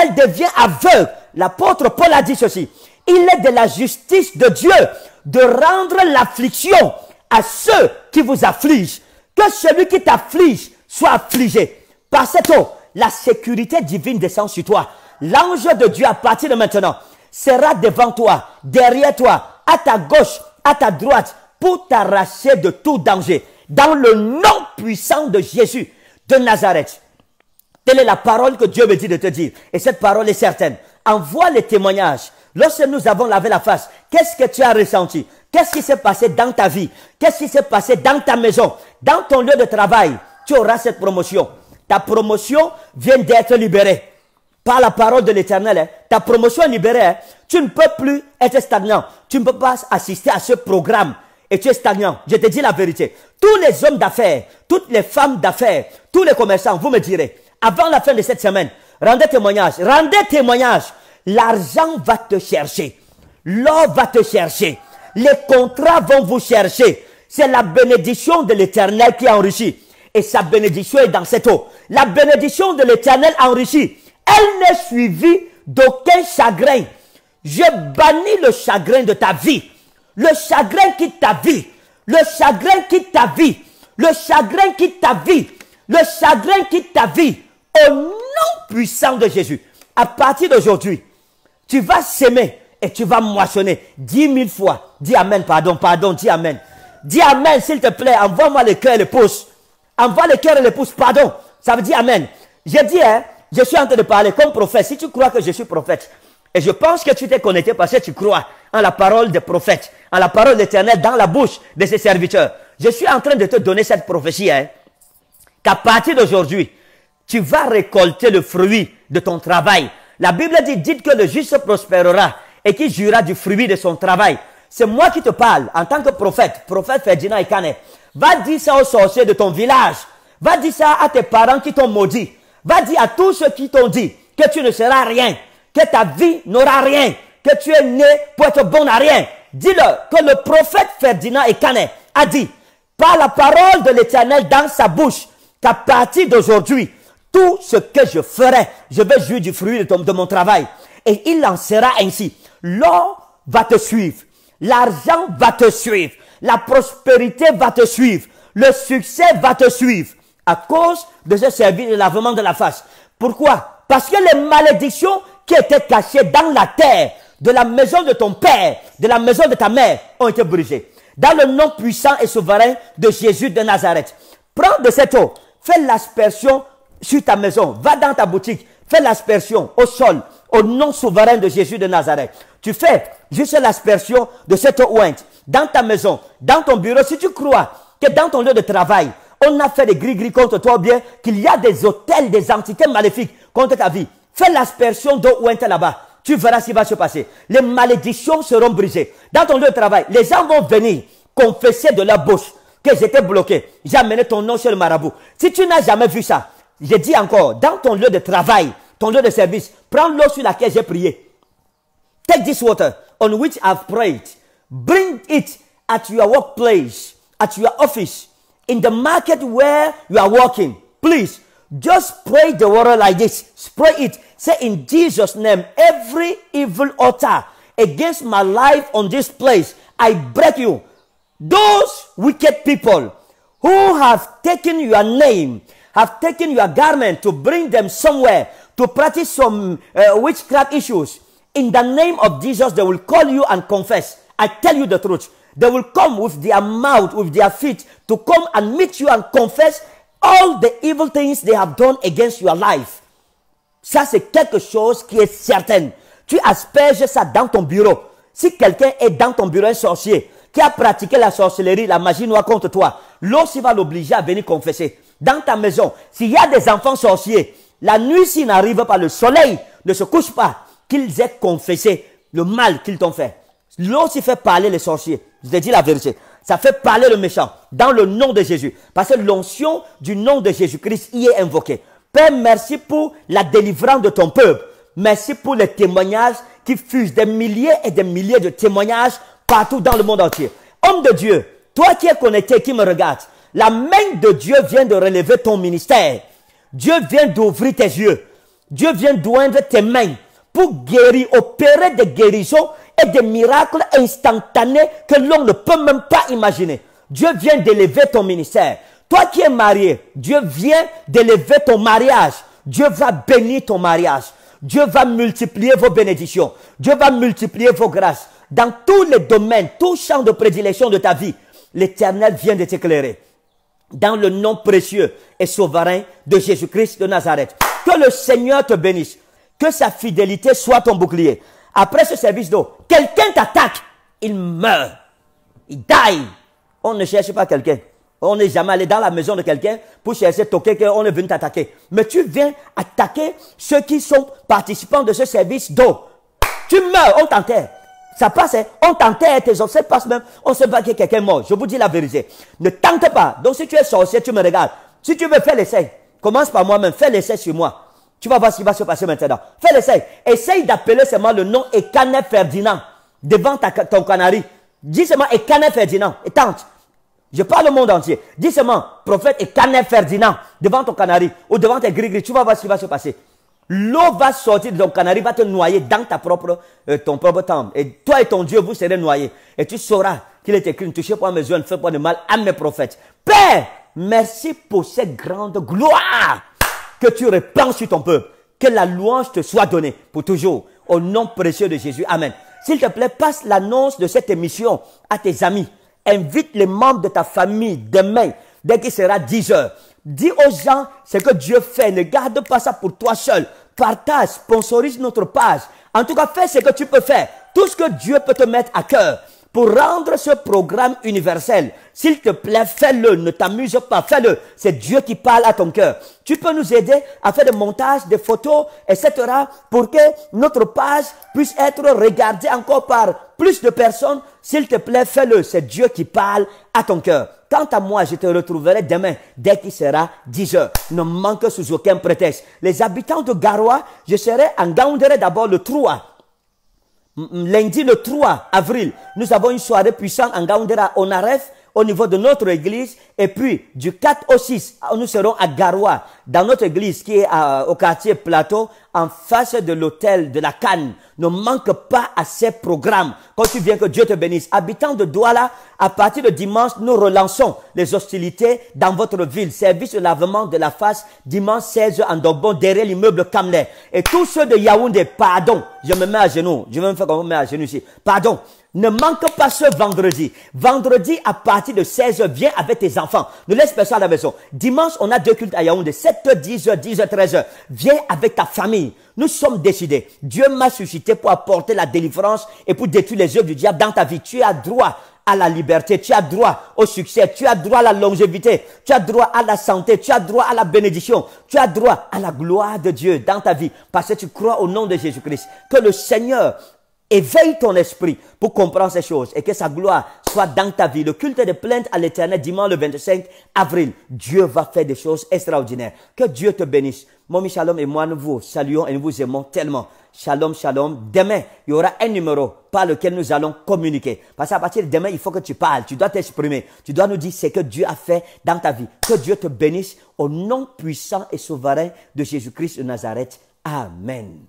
Elle devient aveugle. L'apôtre Paul a dit ceci. Il est de la justice de Dieu de rendre l'affliction à ceux qui vous affligent. Que celui qui t'afflige soit affligé. Par cette la sécurité divine descend sur toi. L'ange de Dieu à partir de maintenant sera devant toi, derrière toi, à ta gauche, à ta droite, pour t'arracher de tout danger. Dans le nom puissant de Jésus de Nazareth. Telle est la parole que Dieu me dit de te dire. Et cette parole est certaine envoie les témoignages. Lorsque nous avons lavé la face, qu'est-ce que tu as ressenti Qu'est-ce qui s'est passé dans ta vie Qu'est-ce qui s'est passé dans ta maison Dans ton lieu de travail, tu auras cette promotion. Ta promotion vient d'être libérée par la parole de l'Éternel. Hein. Ta promotion est libérée. Hein. Tu ne peux plus être stagnant. Tu ne peux pas assister à ce programme et tu es stagnant. Je te dis la vérité. Tous les hommes d'affaires, toutes les femmes d'affaires, tous les commerçants, vous me direz, avant la fin de cette semaine, Rendez témoignage. Rendez témoignage. L'argent va te chercher. L'or va te chercher. Les contrats vont vous chercher. C'est la bénédiction de l'éternel qui enrichit. Et sa bénédiction est dans cette eau. La bénédiction de l'éternel enrichit. Elle n'est suivie d'aucun chagrin. Je bannis le chagrin de ta vie. Le chagrin qui ta vie. Le chagrin qui ta vie. Le chagrin qui ta vie. Le chagrin qui ta vie. Au puissant de Jésus. À partir d'aujourd'hui, tu vas s'aimer et tu vas moissonner dix mille fois. Dis Amen, pardon, pardon, dis Amen. Dis Amen, s'il te plaît, envoie-moi le cœur et le pouce. Envoie le cœur et le pouce, pardon. Ça veut dire Amen. Je dis, hein, je suis en train de parler comme prophète. Si tu crois que je suis prophète, et je pense que tu t'es connecté parce que tu crois en la parole des prophètes, en la parole de l'Éternel dans la bouche de ses serviteurs. Je suis en train de te donner cette prophétie, hein, qu'à partir d'aujourd'hui, tu vas récolter le fruit de ton travail. La Bible dit, dites que le juste prospérera et qu'il jura du fruit de son travail. C'est moi qui te parle en tant que prophète, prophète Ferdinand Canet. Va dire ça aux sorciers de ton village. Va dire ça à tes parents qui t'ont maudit. Va dire à tous ceux qui t'ont dit que tu ne seras rien, que ta vie n'aura rien, que tu es né pour être bon à rien. dis le que le prophète Ferdinand Canet a dit, par la parole de l'éternel dans sa bouche, qu'à partir d'aujourd'hui, tout ce que je ferai, je vais jouir du fruit de, ton, de mon travail. Et il en sera ainsi. L'or va te suivre. L'argent va te suivre. La prospérité va te suivre. Le succès va te suivre. À cause de ce service de lavement de la face. Pourquoi? Parce que les malédictions qui étaient cachées dans la terre, de la maison de ton père, de la maison de ta mère, ont été brisées. Dans le nom puissant et souverain de Jésus de Nazareth. Prends de cette eau, fais l'aspersion sur ta maison, va dans ta boutique, fais l'aspersion au sol, au nom souverain de Jésus de Nazareth. Tu fais juste l'aspersion de cette ouinte dans ta maison, dans ton bureau, si tu crois que dans ton lieu de travail, on a fait des gris-gris contre toi, bien qu'il y a des hôtels, des entités maléfiques contre ta vie. Fais l'aspersion d'eau ou là-bas. Tu verras ce qui va se passer. Les malédictions seront brisées. Dans ton lieu de travail, les gens vont venir confesser de la bouche que j'étais bloqué. amené ton nom sur le marabout. Si tu n'as jamais vu ça, j'ai dit encore, dans ton lieu de travail, ton lieu de service, prends l'eau sur laquelle j'ai prié. Take this water on which I've prayed. Bring it at your workplace, at your office, in the market where you are working. Please, just pray the water like this. Spray it. Say in Jesus' name, every evil altar against my life on this place, I break you. Those wicked people who have taken your name have taken your garment to bring them somewhere to practice some uh, witchcraft issues, in the name of Jesus, they will call you and confess. I tell you the truth. They will come with their mouth, with their feet, to come and meet you and confess all the evil things they have done against your life. Ça, c'est quelque chose qui est certain. Tu asperges ça dans ton bureau. Si quelqu'un est dans ton bureau, un sorcier, qui a pratiqué la sorcellerie, la magie noire contre toi, l'eau va l'obliger à venir confesser dans ta maison, s'il y a des enfants sorciers, la nuit s'ils n'arrivent pas, le soleil ne se couche pas, qu'ils aient confessé le mal qu'ils t'ont fait. L'eau s'y fait parler les sorciers. Je te dis la vérité. Ça fait parler le méchant dans le nom de Jésus. Parce que l'onction du nom de Jésus-Christ y est invoquée. Père, merci pour la délivrance de ton peuple. Merci pour les témoignages qui fusent des milliers et des milliers de témoignages partout dans le monde entier. Homme de Dieu, toi qui es connecté, qui me regarde, la main de Dieu vient de relever ton ministère. Dieu vient d'ouvrir tes yeux. Dieu vient d'oindre tes mains pour guérir, opérer des guérisons et des miracles instantanés que l'on ne peut même pas imaginer. Dieu vient d'élever ton ministère. Toi qui es marié, Dieu vient d'élever ton mariage. Dieu va bénir ton mariage. Dieu va multiplier vos bénédictions. Dieu va multiplier vos grâces. Dans tous les domaines, tout champ de prédilection de ta vie, l'Éternel vient de t'éclairer dans le nom précieux et souverain de Jésus-Christ de Nazareth. Que le Seigneur te bénisse. Que sa fidélité soit ton bouclier. Après ce service d'eau, quelqu'un t'attaque, il meurt. Il die. On ne cherche pas quelqu'un. On n'est jamais allé dans la maison de quelqu'un pour chercher toquer qu'on est venu t'attaquer. Mais tu viens attaquer ceux qui sont participants de ce service d'eau. Tu meurs, on t'enterre. Ça passe, hein? on t'enterre, tes obsèques passent même, on sait y que quelqu'un est mort. Je vous dis la vérité. Ne tente pas. Donc si tu es sorcier, tu me regardes. Si tu veux faire l'essai, commence par moi-même, fais l'essai sur moi. Tu vas voir ce qui va se passer maintenant. Fais l'essai. Essaye d'appeler seulement le nom Ekanet Ferdinand devant ton canari. Dis seulement Ekanet Ferdinand et tente. Je parle au monde entier. Dis seulement prophète Ekanet Ferdinand devant ton canari ou devant tes gris-gris. Tu vas voir ce qui va se passer. L'eau va sortir de ton canari, va te noyer dans ta propre, euh, ton propre temple. Et toi et ton Dieu, vous serez noyés. Et tu sauras qu'il est écrit, ne touchez pas mes yeux, ne fais pas de mal à mes prophètes. Père, merci pour cette grande gloire que tu répands sur ton peuple. Que la louange te soit donnée pour toujours. Au nom précieux de Jésus. Amen. S'il te plaît, passe l'annonce de cette émission à tes amis. Invite les membres de ta famille demain dès qu'il sera 10 heures. Dis aux gens ce que Dieu fait. Ne garde pas ça pour toi seul. Partage, sponsorise notre page. En tout cas, fais ce que tu peux faire. Tout ce que Dieu peut te mettre à cœur pour rendre ce programme universel. S'il te plaît, fais-le, ne t'amuse pas, fais-le. C'est Dieu qui parle à ton cœur. Tu peux nous aider à faire des montages, des photos, etc. pour que notre page puisse être regardée encore par plus de personnes. S'il te plaît, fais-le. C'est Dieu qui parle à ton cœur. Quant à moi, je te retrouverai demain, dès qu'il sera 10 heures. Ne manque sous aucun prétexte. Les habitants de Garoua, je serai en Gaoundéré d'abord le 3 lundi le 3 avril, nous avons une soirée puissante en Gaoundera. On arrive au niveau de notre église. Et puis, du 4 au 6, nous serons à Garoua, dans notre église qui est au quartier Plateau, en face de l'hôtel de la Cannes. Ne manque pas à ces programmes. Quand tu viens, que Dieu te bénisse. Habitants de Douala, à partir de dimanche, nous relançons les hostilités dans votre ville. Service de lavement de la face, dimanche 16 en Dogbon, derrière l'immeuble Kamler. Et tous ceux de Yaoundé, pardon, je me mets à genoux. Je vais me faire comme me met à genoux ici. Pardon. Ne manque pas ce vendredi. Vendredi, à partir de 16h, viens avec tes enfants. Ne laisse personne à la maison. Dimanche, on a deux cultes à Yaoundé. 7h, 10h, 10h, 13h. Viens avec ta famille. Nous sommes décidés. Dieu m'a suscité pour apporter la délivrance et pour détruire les œuvres du diable dans ta vie. Tu as droit à la liberté, tu as droit au succès, tu as droit à la longévité, tu as droit à la santé, tu as droit à la bénédiction, tu as droit à la gloire de Dieu dans ta vie parce que tu crois au nom de Jésus-Christ. Que le Seigneur Éveille ton esprit pour comprendre ces choses et que sa gloire soit dans ta vie. Le culte de plainte à l'éternel dimanche le 25 avril. Dieu va faire des choses extraordinaires. Que Dieu te bénisse. Mommy Shalom et moi, nous vous saluons et nous vous aimons tellement. Shalom, shalom. Demain, il y aura un numéro par lequel nous allons communiquer. Parce qu'à partir de demain, il faut que tu parles. Tu dois t'exprimer. Tu dois nous dire ce que Dieu a fait dans ta vie. Que Dieu te bénisse au nom puissant et souverain de Jésus-Christ de Nazareth. Amen.